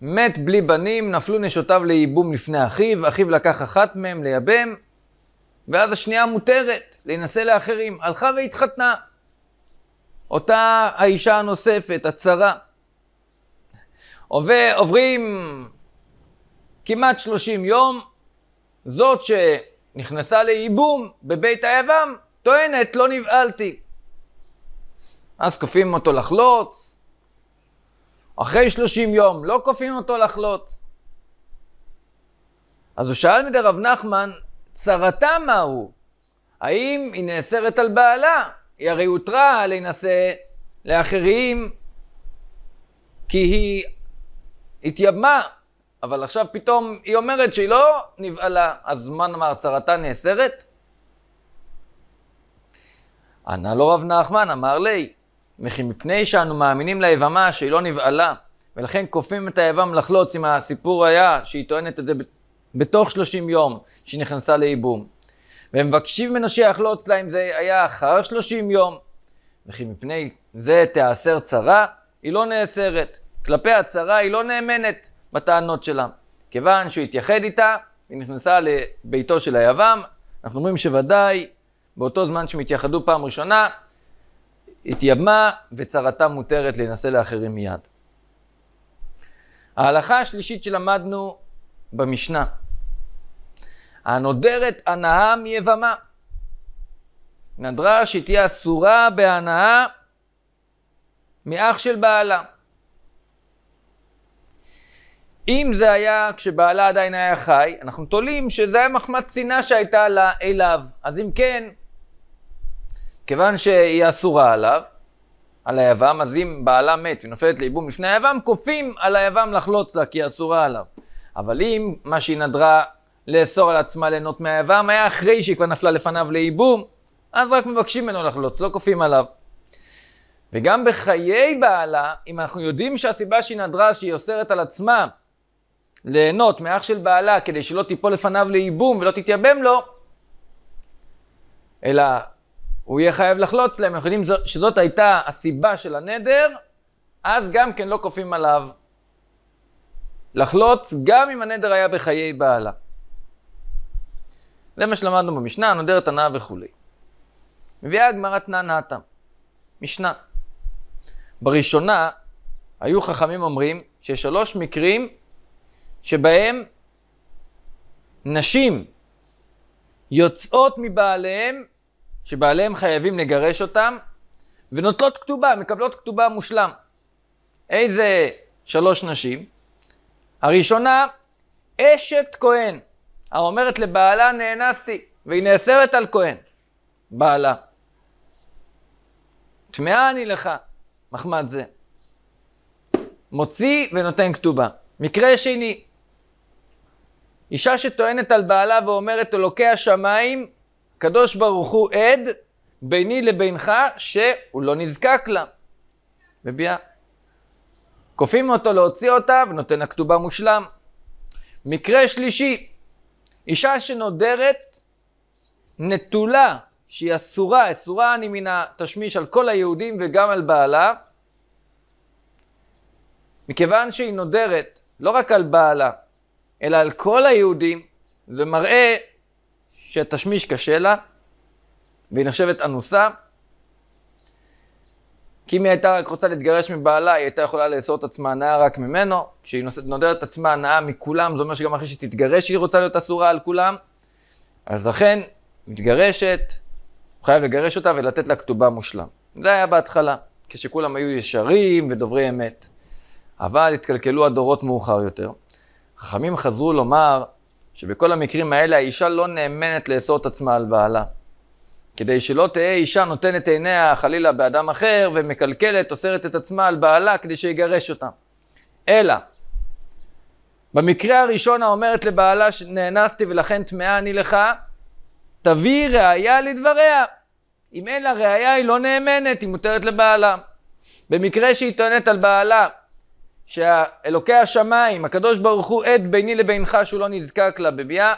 Speaker 1: מת בלי בנים, נפלו נשותיו לייבום לפני אחיו, אחיו לקח אחת מהם לייבם, ואז השנייה מותרת, להינשא לאחרים. הלכה והתחתנה. אותה האישה הנוספת, הצרה. עוברים כמעט 30 יום, זאת שנכנסה לייבום בבית היבם, טוענת, לא נבהלתי. אז כופים אותו לחלוץ, אחרי 30 יום לא כופים אותו לחלוץ. אז הוא שאל מדי רב נחמן, צרתה מהו? האם היא נאסרת על בעלה? היא הרי הותרה להינשא לאחרים כי היא התייבמה, אבל עכשיו פתאום היא אומרת שהיא לא נבהלה, אז מה נאמר, צרתה נאסרת? ענה לו רב נחמן, אמר לי, וכי מפני שאנו מאמינים ליבמה שהיא לא נבהלה, ולכן כופים את היבם לחלוץ, אם הסיפור היה שהיא טוענת את זה בתוך 30 יום שהיא נכנסה לייבום. והם מבקשים ממנו שיחלוץ לה אם זה היה אחר 30 יום. וכי מפני זה תיאסר צרה, היא לא נאסרת. כלפי הצרה היא לא נאמנת בטענות שלה. כיוון שהוא התייחד איתה, היא נכנסה לביתו של היבם, אנחנו אומרים שוודאי באותו זמן שהם התייחדו פעם ראשונה, התייבמה וצרתה מותרת להינשא לאחרים מיד. ההלכה השלישית שלמדנו במשנה, הנודרת הנאה מיבמה. נדרה שהיא תהיה אסורה בהנאה מאח של בעלה. אם זה היה כשבעלה עדיין היה חי, אנחנו תולים שזה היה מחמת שנאה שהייתה לה, אליו. אז אם כן, כיוון שהיא אסורה עליו, על היבם, אז אם בעלה מת ונופלת לאיבום לפני היבם, כופים על היבם לחלוץ לה כי היא אסורה עליו. אבל אם מה שהיא נדרה לאסור על עצמה ליהנות מהאיבר, מה היה אחרי שהיא כבר נפלה לפניו לייבום, אז רק מבקשים ממנו לחלוץ, לא כופים עליו. וגם בחיי בעלה, אם אנחנו יודעים שהסיבה שהיא נדרה, שהיא אוסרת על עצמה ליהנות מאח של בעלה כדי שלא תיפול לפניו לייבום ולא תתייבם לו, אלא הוא יהיה חייב לחלוץ להם, אנחנו יודעים שזאת הייתה הסיבה של הנדר, אז גם כן לא כופים עליו לחלוץ, גם אם הנדר היה בחיי בעלה. זה מה שלמדנו במשנה, נודרת הנאה וכולי. מביאה הגמרא תנא נעתם. משנה. בראשונה, היו חכמים אומרים ששלוש מקרים שבהם נשים יוצאות מבעליהם, שבעליהם חייבים לגרש אותם, ונוטלות כתובה, מקבלות כתובה מושלם. איזה שלוש נשים? הראשונה, אשת כהן. האומרת לבעלה נאנסתי, והיא נאסרת על כהן, בעלה. טמאה אני לך, מחמד זה. מוציא ונותן כתובה. מקרה שני, אישה שטוענת על בעלה ואומרת, אלוקי השמיים, קדוש ברוך הוא עד ביני לבינך שהוא לא נזקק לה. מביאה. כופים אותו להוציא אותה ונותן הכתובה מושלם. מקרה שלישי, אישה שנודרת נטולה, שהיא אסורה, אסורה אני מן התשמיש על כל היהודים וגם על בעלה, מכיוון שהיא נודרת לא רק על בעלה, אלא על כל היהודים, זה מראה שהתשמיש קשה לה, והיא נחשבת אנוסה, כי אם היא הייתה רק רוצה להתגרש מבעלה, היא הייתה יכולה לאסור את עצמה הנאה רק ממנו. כשהיא נודדת את עצמה הנאה מכולם, זה אומר שגם אחרי שתתגרש היא רוצה להיות אסורה על כולם. אז לכן, מתגרשת, הוא חייב לגרש אותה ולתת לה כתובה מושלם. זה היה בהתחלה, כשכולם היו ישרים ודוברי אמת. אבל התקלקלו הדורות מאוחר יותר. חכמים חזרו לומר שבכל המקרים האלה האישה לא נאמנת לאסור את עצמה על בעלה. כדי שלא תהא אישה נותנת עיניה חלילה באדם אחר ומקלקלת, אוסרת את עצמה על בעלה כדי שיגרש אותה. אלא, במקרה הראשון האומרת לבעלה שנאנסתי ולכן טמאה אני לך, תביא ראיה לדבריה. אם אין לה ראיה היא לא נאמנת, היא מותרת לבעלה. במקרה שהיא טוענת על בעלה שאלוקי השמיים, הקדוש ברוך הוא עד ביני לבינך שהוא לא נזקק לה בביאה,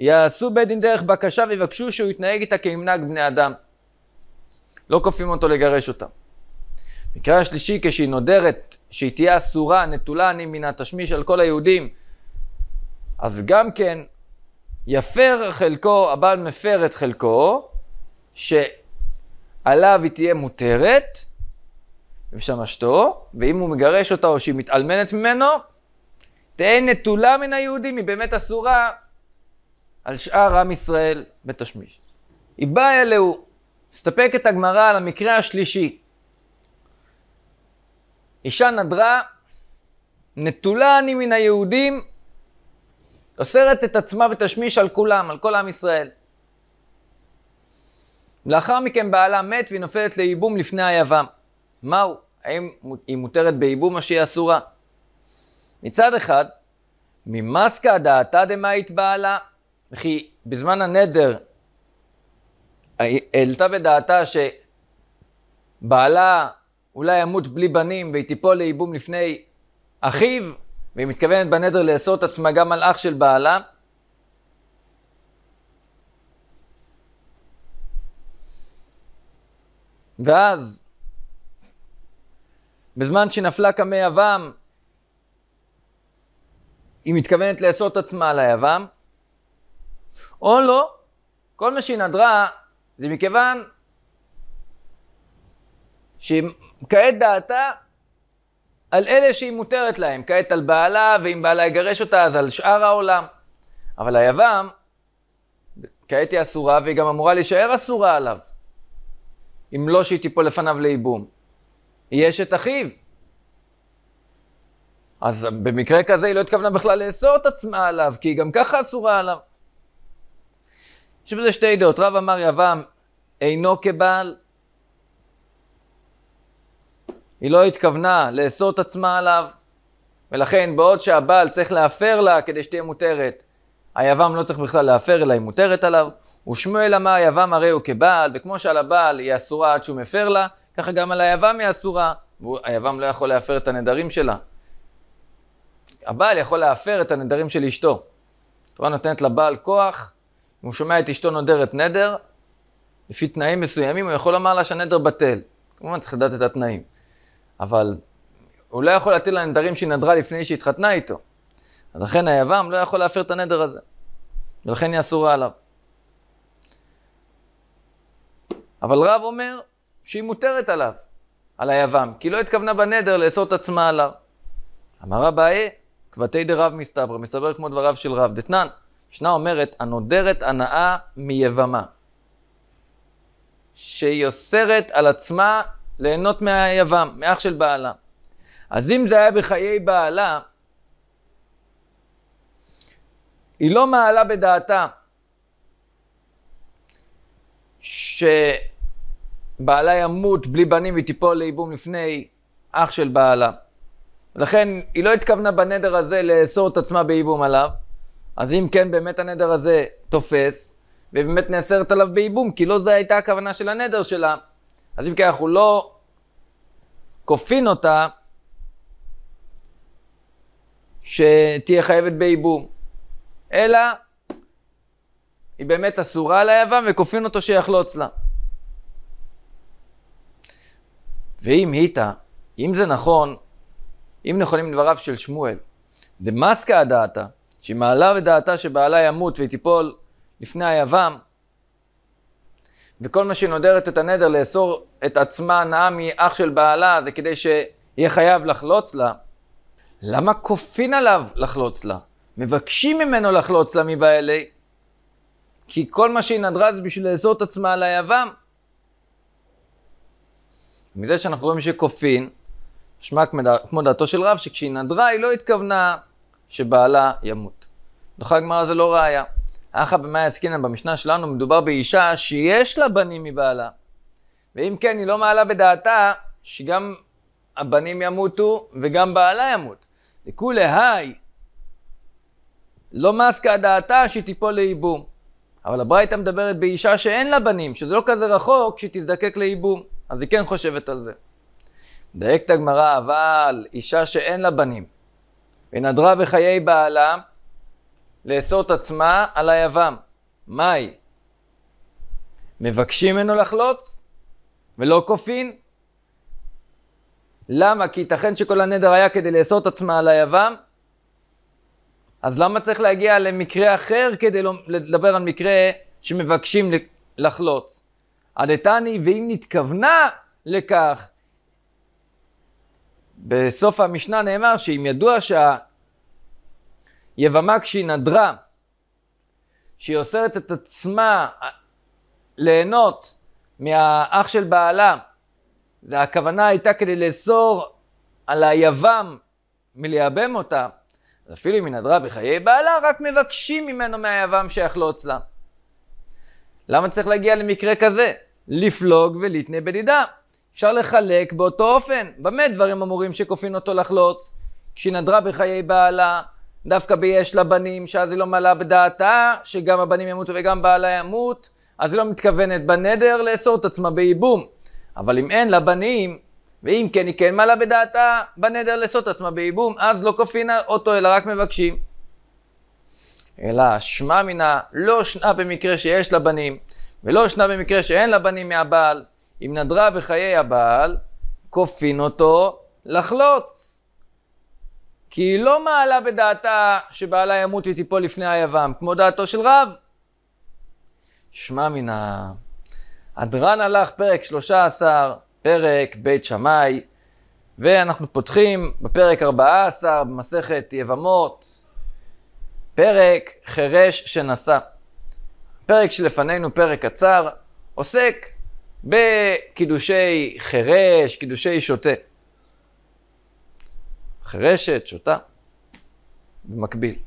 Speaker 1: יעשו בית דין דרך בקשה ויבקשו שהוא יתנהג איתה כמנהג בני אדם. לא כופים אותו לגרש אותה. מקרה השלישי, כשהיא נודרת שהיא תהיה אסורה, נטולה אני מן התשמיש על כל היהודים, אז גם כן יפר חלקו, הבעל מפר את חלקו, שעליו היא תהיה מותרת, ושמשתו, ואם הוא מגרש אותה או שהיא מתעלמנת ממנו, תהיה נטולה מן היהודים, היא באמת אסורה על שאר עם ישראל בתשמיש. איבאי אלוהו, אליהו, מסתפקת הגמרא על המקרה השלישי. אישה נדרה, נטולה אני מן היהודים, אוסרת את עצמה ותשמיש על כולם, על כל עם ישראל. לאחר מכן בעלה מת והיא נופלת לייבום לפני היבם. מהו? האם היא מותרת בייבום או שהיא אסורה? מצד אחד, ממסקא דעתא דמאית בעלה, וכי בזמן הנדר העלתה בדעתה שבעלה אולי ימות בלי בנים והיא תיפול לייבום לפני אחיו, והיא מתכוונת בנדר לאסור את עצמה גם על אח של בעלה. ואז, בזמן שנפלה כמי יבם, היא מתכוונת לאסור את עצמה על היבם, או לא, כל מה שהיא נדרה זה מכיוון שכעת דעתה על אלה שהיא מותרת להם, כעת על בעלה, ואם בעלה יגרש אותה אז על שאר העולם. אבל היוון, כעת היא אסורה והיא גם אמורה להישאר אסורה עליו, אם לא שהיא תיפול לפניו לייבום. היא אשת אחיו. אז במקרה כזה היא לא התכוונה בכלל לאסור את עצמה עליו, כי היא גם ככה אסורה עליו. יש בזה שתי דעות. רב אמר יבם אינו כבעל. היא לא התכוונה לאסור את עצמה עליו, ולכן בעוד שהבעל צריך להפר לה כדי שתהיה מותרת, היבם לא צריך בכלל להפר אלא היא מותרת עליו. ושמואל אמר יבם הרי הוא כבעל, וכמו שעל הבעל היא אסורה עד שהוא מפר לה, ככה גם על היבם היא אסורה, והיבם לא יכול להפר את הנדרים שלה. הבעל יכול להפר את הנדרים של אשתו. התורה נותנת לבעל כוח הוא שומע את אשתו נודרת נדר, לפי תנאים מסוימים הוא יכול לומר לה שהנדר בטל. כמובן צריך לדעת את התנאים. אבל הוא לא יכול להטיל על הנדרים שהיא נדרה לפני שהיא התחתנה איתו. אז לכן היוון לא יכול להפר את הנדר הזה. ולכן היא אסורה עליו. אבל רב אומר שהיא מותרת עליו, על היוון, כי לא התכוונה בנדר לאסור את עצמה עליו. אמר אביי, כבתי דרב מסתברא, מסתבר כמו דבריו של רב דתנן. המשנה אומרת, הנודרת הנאה מיבמה, שהיא אוסרת על עצמה ליהנות מהיבם, מאח של בעלה. אז אם זה היה בחיי בעלה, היא לא מעלה בדעתה שבעלה ימות בלי בנים ותיפול תיפול לייבום לפני אח של בעלה. לכן היא לא התכוונה בנדר הזה לאסור את עצמה בייבום עליו, אז אם כן באמת הנדר הזה תופס, ובאמת נאסרת עליו בייבום, כי לא זו הייתה הכוונה של הנדר שלה. אז אם כן אנחנו לא כופין אותה, שתהיה חייבת בייבום, אלא היא באמת אסורה על היוון וכופין אותו שיחלוץ לה. ואם היטה, אם זה נכון, אם נכונים דבריו של שמואל, דמסקא הדעתה, שהיא מעלה בדעתה שבעלה ימות והיא תיפול לפני היבם, וכל מה שהיא נודרת את הנדר לאסור את עצמה נאה מאח של בעלה, זה כדי שיהיה חייב לחלוץ לה. למה כופין עליו לחלוץ לה? מבקשים ממנו לחלוץ לה מבעלי, כי כל מה שהיא נדרה זה בשביל לאסור את עצמה על היבם. מזה שאנחנו רואים שכופין, נשמע כמו דעתו של רב, שכשהיא נדרה היא לא התכוונה שבעלה ימות. דוחה הגמרא זה לא ראייה. האחא במאי עסקינן במשנה שלנו מדובר באישה שיש לה בנים מבעלה. ואם כן, היא לא מעלה בדעתה שגם הבנים ימותו וגם בעלה ימות. לכולי היי, לא מסקה דעתה שהיא תיפול לייבום. אבל הברייתא מדברת באישה שאין לה בנים, שזה לא כזה רחוק שתזדקק לייבום. אז היא כן חושבת על זה. דייקת הגמרא, אבל אישה שאין לה בנים, ונדרה בחיי בעלה לאסות עצמה על היבם. מהי? מבקשים ממנו לחלוץ ולא כופין. למה? כי ייתכן שכל הנדר היה כדי לאסות עצמה על היבם, אז למה צריך להגיע למקרה אחר כדי לא- לדבר על מקרה שמבקשים לחלוץ? עד איתני, ואם נתכוונה לכך בסוף המשנה נאמר שאם ידוע שהיבמה כשהיא נדרה, שהיא אוסרת את עצמה ליהנות מהאח של בעלה, והכוונה הייתה כדי לאסור על היבם מלייבם אותה, אז אפילו אם היא נדרה בחיי בעלה, רק מבקשים ממנו מהיבם שיחלוץ לה. למה צריך להגיע למקרה כזה? לפלוג ולהתנה בדידה. אפשר לחלק באותו אופן. במה דברים אמורים שכופין אותו לחלוץ? כשהיא נדרה בחיי בעלה, דווקא ביש לה בנים, שאז היא לא מעלה בדעתה, שגם הבנים ימותו וגם בעלה ימות, אז היא לא מתכוונת בנדר לאסור את עצמה בייבום. אבל אם אין לה בנים, ואם כן היא כן מעלה בדעתה בנדר לאסור את עצמה בייבום, אז לא כופין אותו אלא רק מבקשים. אלא שמע מינה לא שנה במקרה שיש לה בנים, ולא שנה במקרה שאין לה בנים מהבעל, אם נדרה בחיי הבעל, כופין אותו לחלוץ. כי היא לא מעלה בדעתה שבעלה ימות ותיפול לפני היבם, כמו דעתו של רב. שמע מן ה... הדרן הלך פרק 13, פרק בית שמאי, ואנחנו פותחים בפרק 14 במסכת יבמות, פרק חירש שנשא. פרק שלפנינו, פרק קצר, עוסק בקידושי חירש, קידושי שוטה. חירשת, שוטה, במקביל.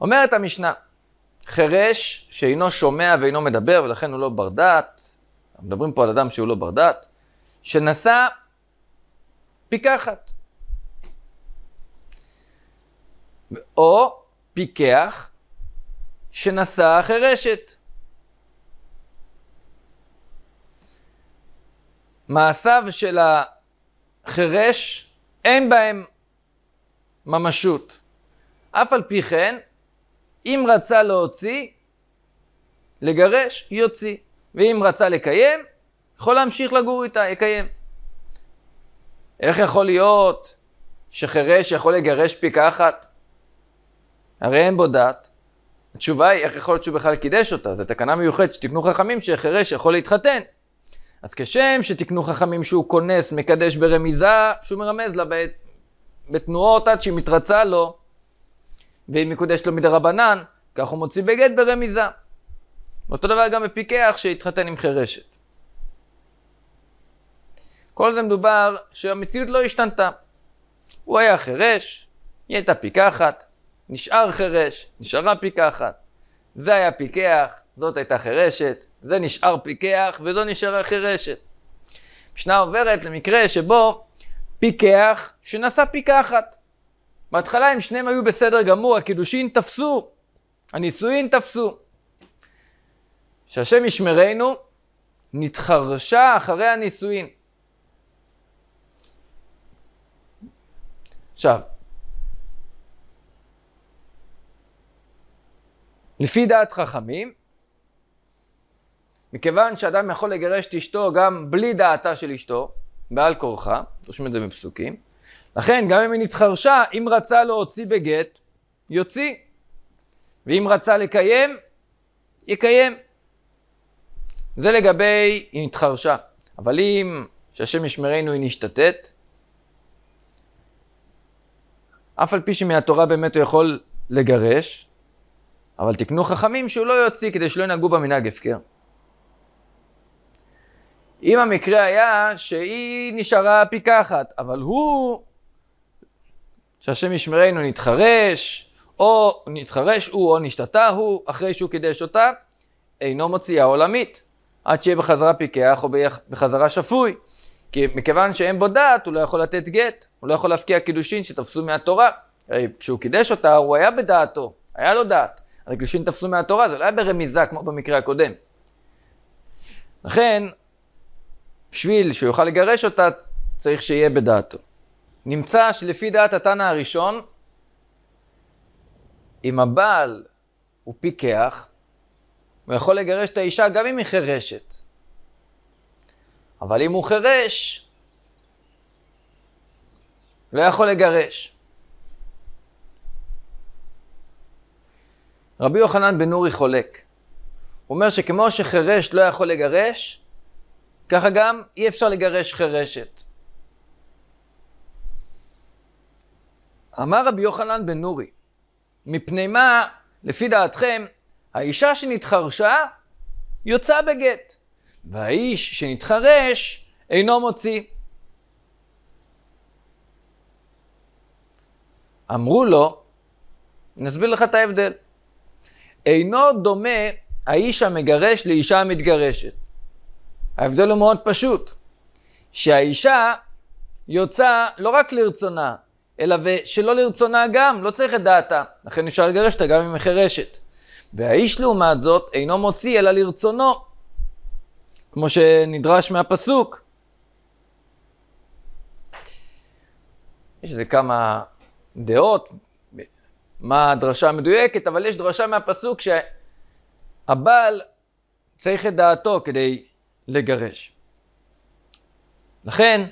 Speaker 1: אומרת המשנה, חירש שאינו שומע ואינו מדבר ולכן הוא לא בר דעת, מדברים פה על אדם שהוא לא בר דעת, שנשא פיקחת. או פיקח שנשא חירשת. מעשיו של החירש, אין בהם ממשות. אף על פי כן, אם רצה להוציא, לגרש, יוציא. ואם רצה לקיים, יכול להמשיך לגור איתה, יקיים. איך יכול להיות שחירש יכול לגרש פיקה אחת? הרי אין בו דת. התשובה היא, איך יכול להיות שהוא בכלל קידש אותה? זו תקנה מיוחדת שתקנו חכמים שחירש יכול להתחתן. אז כשם שתקנו חכמים שהוא כונס, מקדש ברמיזה, שהוא מרמז לה בת... בתנועות עד שהיא מתרצה לו, והיא מקודשת לו מדרבנן, כך הוא מוציא בגט ברמיזה. אותו דבר גם בפיקח שהתחתן עם חירשת. כל זה מדובר שהמציאות לא השתנתה. הוא היה חירש, היא הייתה פיקחת, נשאר חירש, נשארה פיקחת. זה היה פיקח, זאת הייתה חירשת, זה נשאר פיקח וזו נשארה חירשת. משנה עוברת למקרה שבו פיקח שנשא פיקחת. בהתחלה אם שניהם היו בסדר גמור, הקידושין תפסו, הנישואין תפסו. שהשם ישמרנו, נתחרשה אחרי הנישואין. עכשיו, לפי דעת חכמים, מכיוון שאדם יכול לגרש את אשתו גם בלי דעתה של אשתו, בעל כורחה, תושמים את זה בפסוקים, לכן גם אם היא נתחרשה, אם רצה להוציא בגט, יוציא, ואם רצה לקיים, יקיים. זה לגבי אם התחרשה. אבל אם, שהשם ישמרנו, היא נשתתת, אף על פי שמהתורה באמת הוא יכול לגרש, אבל תקנו חכמים שהוא לא יוציא כדי שלא ינהגו במנהג הפקר. אם המקרה היה שהיא נשארה פיקחת, אבל הוא, שהשם ישמרנו, נתחרש, או נתחרש הוא, או נשתתה הוא, אחרי שהוא קידש אותה, אינו מוציאה עולמית, עד שיהיה בחזרה פיקח או בחזרה שפוי. כי מכיוון שאין בו דעת, הוא לא יכול לתת גט, הוא לא יכול להפקיע קידושין שתפסו מהתורה. הרי כשהוא קידש אותה, הוא היה בדעתו, היה לו דעת. אז הקידושין תפסו מהתורה, זה לא היה ברמיזה כמו במקרה הקודם. לכן, בשביל שהוא יוכל לגרש אותה, צריך שיהיה בדעתו. נמצא שלפי דעת התנא הראשון, אם הבעל הוא פיקח, הוא יכול לגרש את האישה גם אם היא חירשת. אבל אם הוא חירש, לא יכול לגרש. רבי יוחנן בן נורי חולק. הוא אומר שכמו שחירש לא יכול לגרש, ככה גם אי אפשר לגרש חירשת. אמר רבי יוחנן בן נורי, מפני מה, לפי דעתכם, האישה שנתחרשה יוצאה בגט, והאיש שנתחרש אינו מוציא. אמרו לו, נסביר לך את ההבדל. אינו דומה האיש המגרש לאישה המתגרשת. ההבדל הוא מאוד פשוט, שהאישה יוצאה לא רק לרצונה, אלא שלא לרצונה גם, לא צריך את דעתה. לכן אפשר לגרש אותה גם אם היא חירשת. והאיש לעומת זאת אינו מוציא אלא לרצונו, כמו שנדרש מהפסוק. יש איזה כמה דעות, מה הדרשה המדויקת, אבל יש דרשה מהפסוק שהבעל צריך את דעתו כדי לגרש. לכן,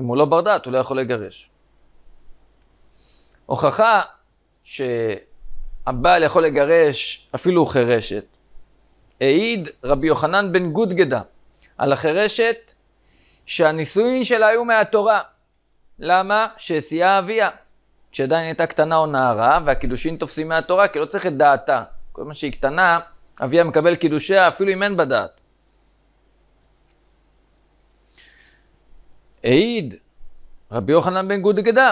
Speaker 1: אם הוא לא בר דעת, הוא לא יכול לגרש. הוכחה שהבעל יכול לגרש אפילו חירשת, העיד רבי יוחנן בן גודגדה על החירשת שהנישואין שלה היו מהתורה. למה? שסייעה אביה. כשעדיין הייתה קטנה או נערה, והקידושין תופסים מהתורה, כי לא צריך את דעתה. כל מה שהיא קטנה, אביה מקבל קידושיה אפילו אם אין בה דעת. העיד רבי יוחנן בן גודגדה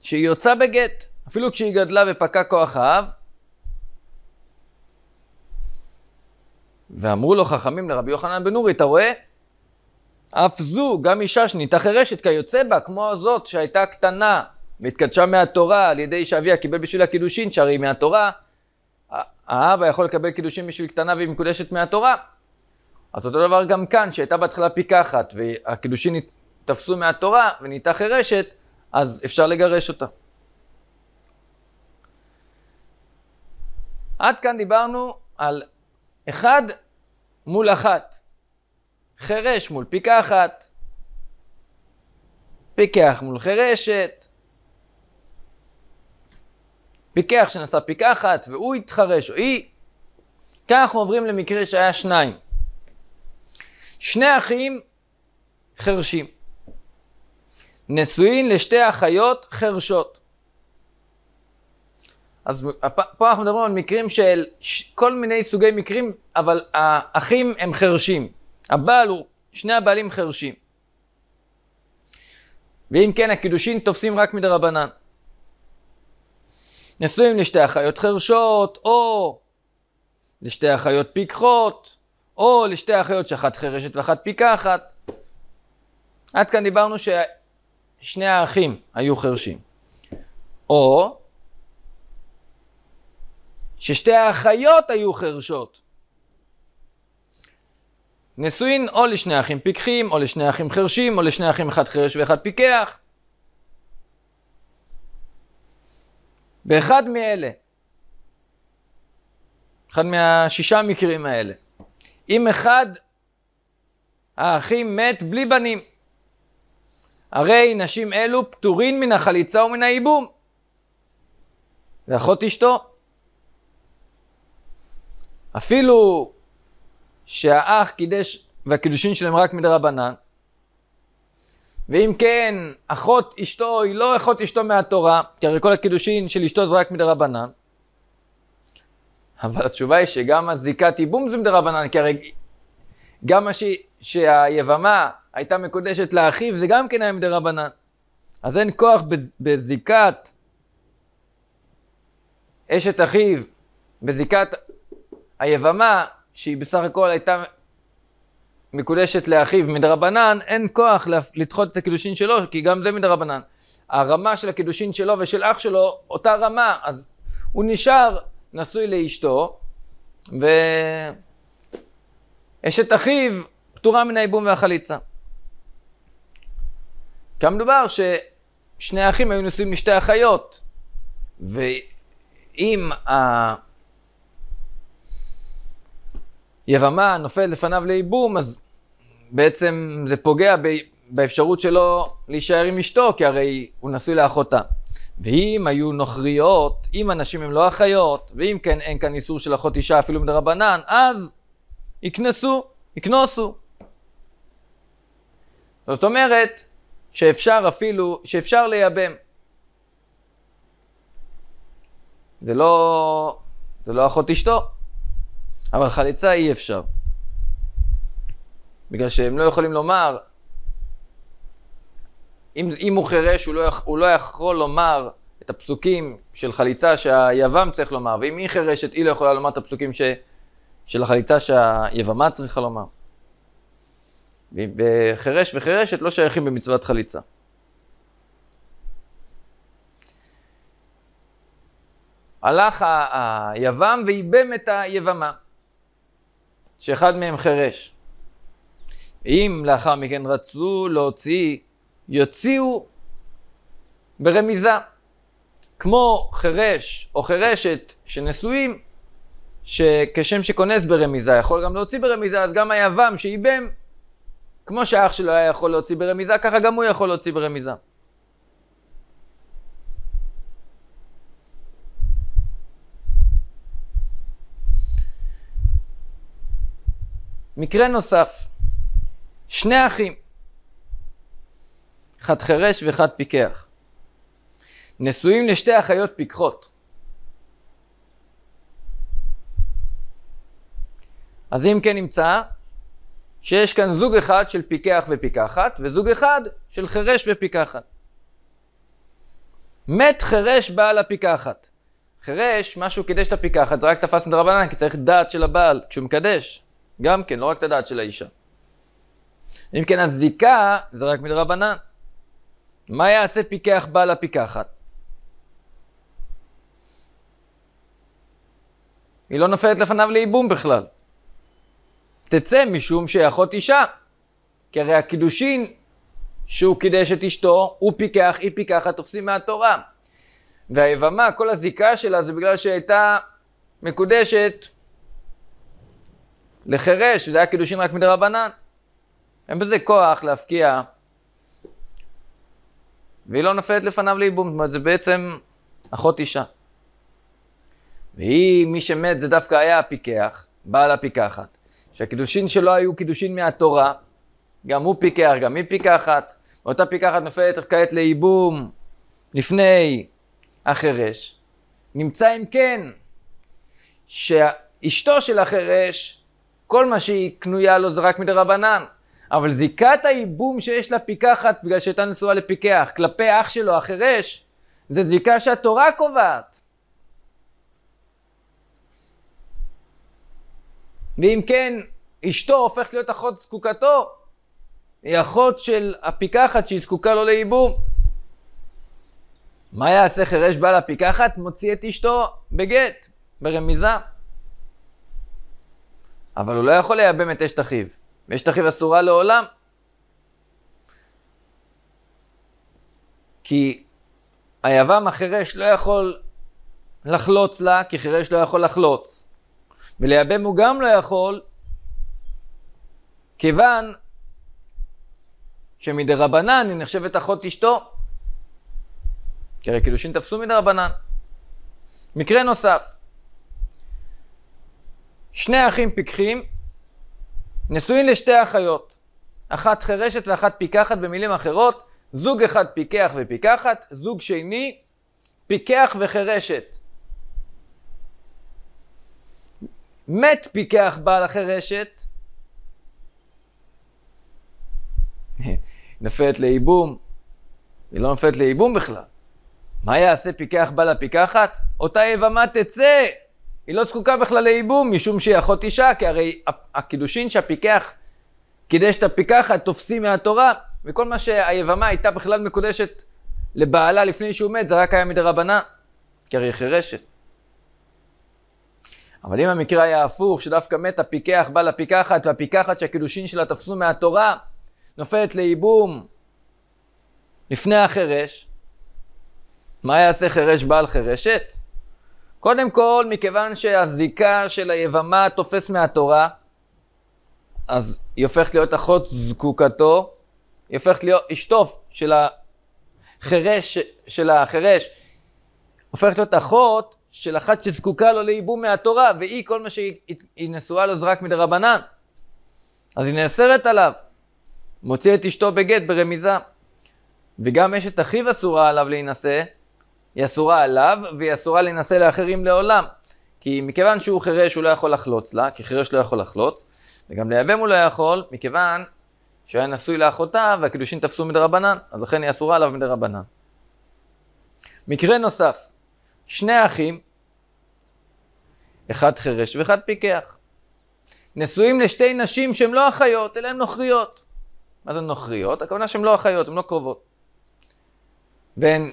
Speaker 1: שהיא יוצאה בגט, אפילו כשהיא גדלה ופקע כוח האב. ואמרו לו חכמים לרבי יוחנן בן אורי, אתה רואה? אף זו, גם אישה שניתה חירשת כיוצא בה, כמו הזאת שהייתה קטנה והתקדשה מהתורה על ידי שאביה קיבל בשביל הקידושין, שהרי היא מהתורה האבא יכול לקבל קידושין בשביל קטנה והיא מקודשת מהתורה. אז אותו דבר גם כאן, שהייתה בהתחלה פיקחת והקידושין תפסו מהתורה ונהייתה חירשת, אז אפשר לגרש אותה. עד כאן דיברנו על אחד מול אחת, חירש מול פיקחת, פיקח מול חירשת, פיקח שנשא פיקחת והוא התחרש או היא, כאן אנחנו עוברים למקרה שהיה שניים. שני אחים חרשים. נשואין לשתי אחיות חרשות. אז פה אנחנו מדברים על מקרים של כל מיני סוגי מקרים, אבל האחים הם חרשים. הבעל הוא, שני הבעלים חרשים. ואם כן, הקידושין תופסים רק מדרבנן. נשואים לשתי אחיות חרשות, או לשתי אחיות פיקחות, או לשתי אחיות שאחת חרשת ואחת פיקחת. עד כאן דיברנו ש... שני האחים היו חרשים. או ששתי האחיות היו חרשות. נשואין או לשני אחים פיקחים, או לשני אחים חרשים, או לשני אחים אחד חרש ואחד פיקח. באחד מאלה, אחד מהשישה מקרים האלה, אם אחד האחים מת בלי בנים, הרי נשים אלו פטורין מן החליצה ומן הייבום. ואחות אשתו. אפילו שהאח קידש והקידושין שלהם רק מדרבנן, ואם כן, אחות אשתו היא לא אחות אשתו מהתורה, כי הרי כל הקידושין של אשתו זה רק מדרבנן. אבל התשובה היא שגם הזיקת ייבום זה מדרבנן, כי הרי גם מה שהיבמה הייתה מקודשת לאחיו, זה גם כן היה מדי רבנן. אז אין כוח בזיקת אשת אחיו, בזיקת היבמה, שהיא בסך הכל הייתה מקודשת לאחיו מדי רבנן, אין כוח לדחות את הקידושין שלו, כי גם זה מדי רבנן. הרמה של הקידושין שלו ושל אח שלו, אותה רמה, אז הוא נשאר נשוי לאשתו, ואשת אחיו פטורה מן היבום והחליצה. כאן מדובר ששני האחים היו נשואים משתי אחיות, ואם היבמה נופלת לפניו לייבום, אז בעצם זה פוגע ב... באפשרות שלו להישאר עם אשתו, כי הרי הוא נשוי לאחותה. ואם היו נוכריות, אם הנשים הן לא אחיות, ואם כן אין כאן איסור של אחות אישה אפילו מדרבנן, אז יקנסו, יקנוסו. זאת אומרת, שאפשר אפילו, שאפשר לייבם. זה לא, זה לא אחות אשתו, אבל חליצה אי אפשר. בגלל שהם לא יכולים לומר, אם, אם הוא חירש הוא לא, הוא לא יכול לומר את הפסוקים של חליצה שהיבם צריך לומר, ואם היא חירשת היא לא יכולה לומר את הפסוקים ש, של החליצה שהיבמה צריכה לומר. וחירש וחירשת לא שייכים במצוות חליצה. הלך היבם ואיבם את היבמה, שאחד מהם חירש. אם לאחר מכן רצו להוציא, יוציאו ברמיזה. כמו חירש או חירשת שנשואים, שכשם שכונס ברמיזה יכול גם להוציא ברמיזה, אז גם היבם שאיבם כמו שהאח שלו היה יכול להוציא ברמיזה, ככה גם הוא יכול להוציא ברמיזה. מקרה נוסף, שני אחים, אחד חירש ואחד פיקח, נשואים לשתי אחיות פיקחות. אז אם כן נמצא, שיש כאן זוג אחד של פיקח ופיקחת, וזוג אחד של חרש ופיקחת. מת חרש בעל הפיקחת. חירש, משהו קידש את הפיקחת, זה רק תפס מדרבנן, כי צריך דעת של הבעל כשהוא מקדש. גם כן, לא רק את הדעת של האישה. אם כן, הזיקה זה רק מדרבנן. מה יעשה פיקח בעל הפיקחת? היא לא נופלת לפניו לייבום בכלל. תצא משום שאחות אישה. כי הרי הקידושין שהוא קידש את אשתו, הוא פיקח, היא פיקחת, תופסים מהתורה. והיבמה, כל הזיקה שלה זה בגלל שהייתה מקודשת לחירש, וזה היה קידושין רק מדרבנן. אין בזה כוח להפקיע, והיא לא נופלת לפניו לאיבום, זאת אומרת זה בעצם אחות אישה. והיא, מי שמת זה דווקא היה הפיקח, בעל הפיקחת. שהקידושין שלו היו קידושין מהתורה, גם הוא פיקח, גם היא פיקחת, ואותה פיקחת נופלת כעת לייבום לפני החירש. נמצא אם כן שאשתו של החירש, כל מה שהיא קנויה לו זה רק מדרבנן. אבל זיקת הייבום שיש לה פיקחת בגלל שהייתה נשואה לפיקח כלפי אח שלו החירש, זה זיקה שהתורה קובעת. ואם כן, אשתו הופכת להיות אחות זקוקתו, היא אחות של הפיקחת שהיא זקוקה לו לייבום. מה יעשה חירש בעל הפיקחת? מוציא את אשתו בגט, ברמיזה. אבל הוא לא יכול לייבם את אשת אחיו, ואשת אחיו אסורה לעולם. כי היבם החירש לא יכול לחלוץ לה, כי חירש לא יכול לחלוץ. ולייבם הוא גם לא יכול, כיוון שמדרבנן היא נחשבת אחות אשתו. כי הרי קידושין תפסו מדרבנן. מקרה נוסף, שני אחים פיקחים נשואים לשתי אחיות, אחת חירשת ואחת פיקחת, במילים אחרות, זוג אחד פיקח ופיקחת, זוג שני פיקח וחירשת. מת פיקח בעל החרשת. נופלת לייבום. היא לא נופלת לייבום בכלל. מה יעשה פיקח בעל הפיקחת? אותה יבמה תצא. היא לא זקוקה בכלל לייבום, משום שהיא אחות אישה, כי הרי הקידושין שהפיקח קידש את הפיקחת תופסים מהתורה, וכל מה שהיבמה הייתה בכלל מקודשת לבעלה לפני שהוא מת, זה רק היה מדרבנה, כי הרי היא חירשת. אבל אם המקרה היה הפוך, שדווקא מת הפיקח בא לפיקחת, והפיקחת שהקידושין שלה תפסו מהתורה, נופלת לייבום לפני החירש, מה יעשה חירש בעל חירשת? קודם כל, מכיוון שהזיקה של היבמה תופס מהתורה, אז היא הופכת להיות אחות זקוקתו, היא הופכת להיות אשתו של החירש, של החירש, הופכת להיות אחות של אחת שזקוקה לו לייבום מהתורה, והיא כל מה שהיא נשואה לו זה רק מדרבנן. אז היא נאסרת עליו. מוציא את אשתו בגט ברמיזה. וגם אשת אחיו אסורה עליו להינשא, היא אסורה עליו, והיא אסורה להינשא לאחרים לעולם. כי מכיוון שהוא חירש הוא לא יכול לחלוץ לה, כי חירש לא יכול לחלוץ, וגם לייבם הוא לא יכול, מכיוון שהוא היה נשוי לאחותה והקידושין תפסו מדרבנן, אז לכן היא אסורה עליו מדרבנן. מקרה נוסף, שני אחים אחד חירש ואחד פיקח. נשואים לשתי נשים שהן לא אחיות, אלא הן נוכריות. מה זה נוכריות? הכוונה שהן לא אחיות, הן לא קרובות. והן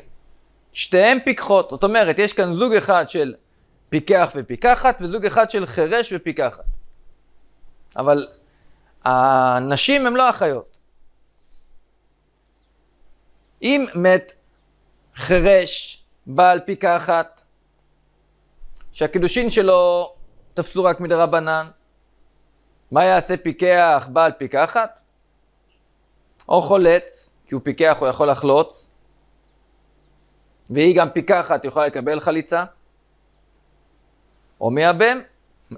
Speaker 1: שתיהן פיקחות, זאת אומרת, יש כאן זוג אחד של פיקח ופיקחת, וזוג אחד של חירש ופיקחת. אבל הנשים הן לא אחיות. אם מת חירש בעל פיקחת, שהקידושין שלו תפסו רק מדרבנן, מה יעשה פיקח בעל פיקחת? או חולץ, כי הוא פיקח, הוא יכול לחלוץ, והיא גם פיקחת, יכולה לקבל חליצה, או מייבם,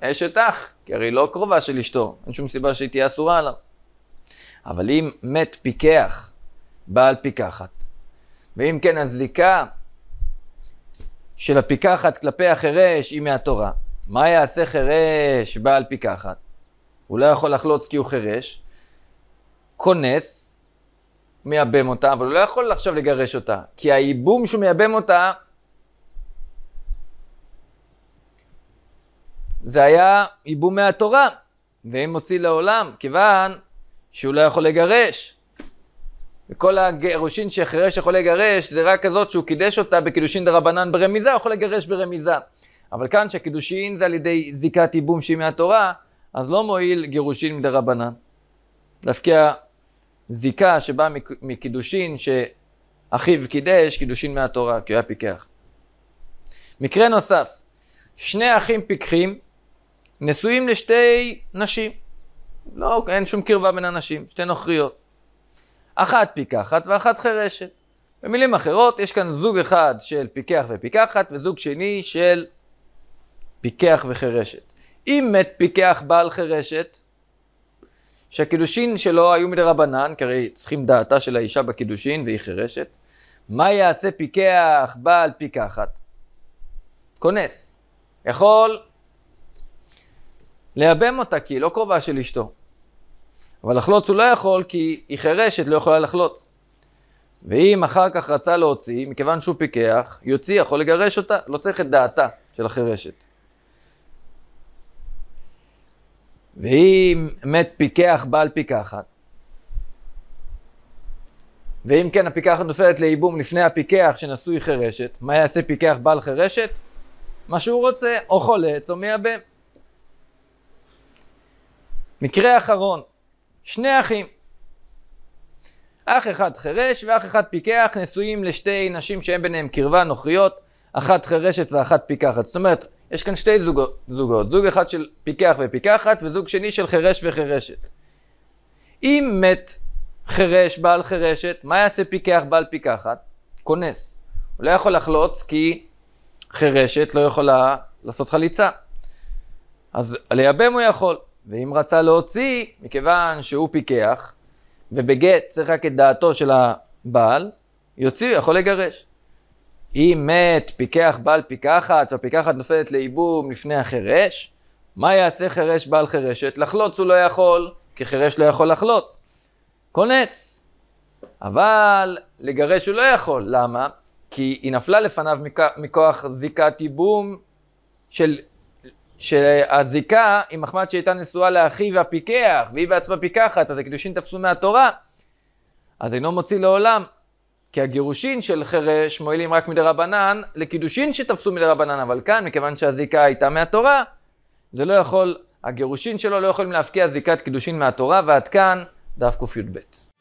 Speaker 1: אשת אח, כי הרי לא קרובה של אשתו, אין שום סיבה שהיא תהיה אסורה עליו. אבל אם מת פיקח, בעל פיקחת, ואם כן הזיקה של הפיקחת כלפי החירש היא מהתורה. מה יעשה חירש בעל פיקחת? הוא לא יכול לחלוץ כי הוא חירש, כונס, מייבם אותה, אבל הוא לא יכול עכשיו לגרש אותה, כי הייבום שהוא מייבם אותה זה היה ייבום מהתורה, ואם מוציא לעולם, כיוון שהוא לא יכול לגרש. וכל הגירושין שחירש יכול לגרש, זה רק כזאת שהוא קידש אותה בקידושין דרבנן ברמיזה, הוא יכול לגרש ברמיזה. אבל כאן שהקידושין זה על ידי זיקת ייבום שהיא מהתורה, אז לא מועיל גירושין מדרבנן. להפקיע זיקה שבאה מקידושין שאחיו קידש, קידושין מהתורה, כי הוא היה פיקח. מקרה נוסף, שני אחים פיקחים נשואים לשתי נשים. לא, אין שום קרבה בין הנשים, שתי נוכריות. אחת פיקחת ואחת חירשת. במילים אחרות, יש כאן זוג אחד של פיקח ופיקחת וזוג שני של פיקח וחירשת. אם מת פיקח בעל חירשת, שהקידושין שלו היו מדרבנן, כי הרי צריכים דעתה של האישה בקידושין והיא חירשת, מה יעשה פיקח בעל פיקחת? כונס. יכול לייבם אותה כי היא לא קרובה של אשתו. אבל לחלוץ הוא לא יכול כי היא חירשת, לא יכולה לחלוץ. ואם אחר כך רצה להוציא, מכיוון שהוא פיקח, יוציא, יכול לגרש אותה, לא צריך את דעתה של החירשת. ואם מת פיקח בעל פיקחת, ואם כן הפיקחת נופלת לייבום לפני הפיקח שנשוי חירשת, מה יעשה פיקח בעל חירשת? מה שהוא רוצה, או חולץ או מייבם. מקרה אחרון, שני אחים. אח אחד חירש ואח אחד פיקח, נשואים לשתי נשים שאין ביניהם קרבה נוכריות, אחת חירשת ואחת פיקחת. זאת אומרת, יש כאן שתי זוג, זוגות, זוג אחד של פיקח ופיקחת וזוג שני של חירש וחירשת. אם מת חירש בעל חירשת, מה יעשה פיקח בעל פיקחת? כונס. הוא לא יכול לחלוץ כי חירשת לא יכולה לעשות חליצה. אז לייבם הוא יכול. ואם רצה להוציא, מכיוון שהוא פיקח, ובגט צריך רק את דעתו של הבעל, יוציא, יכול לגרש. אם מת פיקח בעל פיקחת, והפיקחת נופלת לאיבום לפני החירש, מה יעשה חירש בעל חירשת? לחלוץ הוא לא יכול, כי חירש לא יכול לחלוץ. כונס. אבל לגרש הוא לא יכול, למה? כי היא נפלה לפניו מכוח זיקת ייבום של שהזיקה היא מחמד שהייתה נשואה לאחיו הפיקח, והיא בעצמה פיקחת, אז הקידושין תפסו מהתורה, אז אינו מוציא לעולם. כי הגירושין של חרש מועילים רק מדי רבנן לקידושין שתפסו מדי רבנן, אבל כאן, מכיוון שהזיקה הייתה מהתורה, זה לא יכול, הגירושין שלו לא יכולים להפקיע זיקת קידושין מהתורה, ועד כאן דף קי"ב.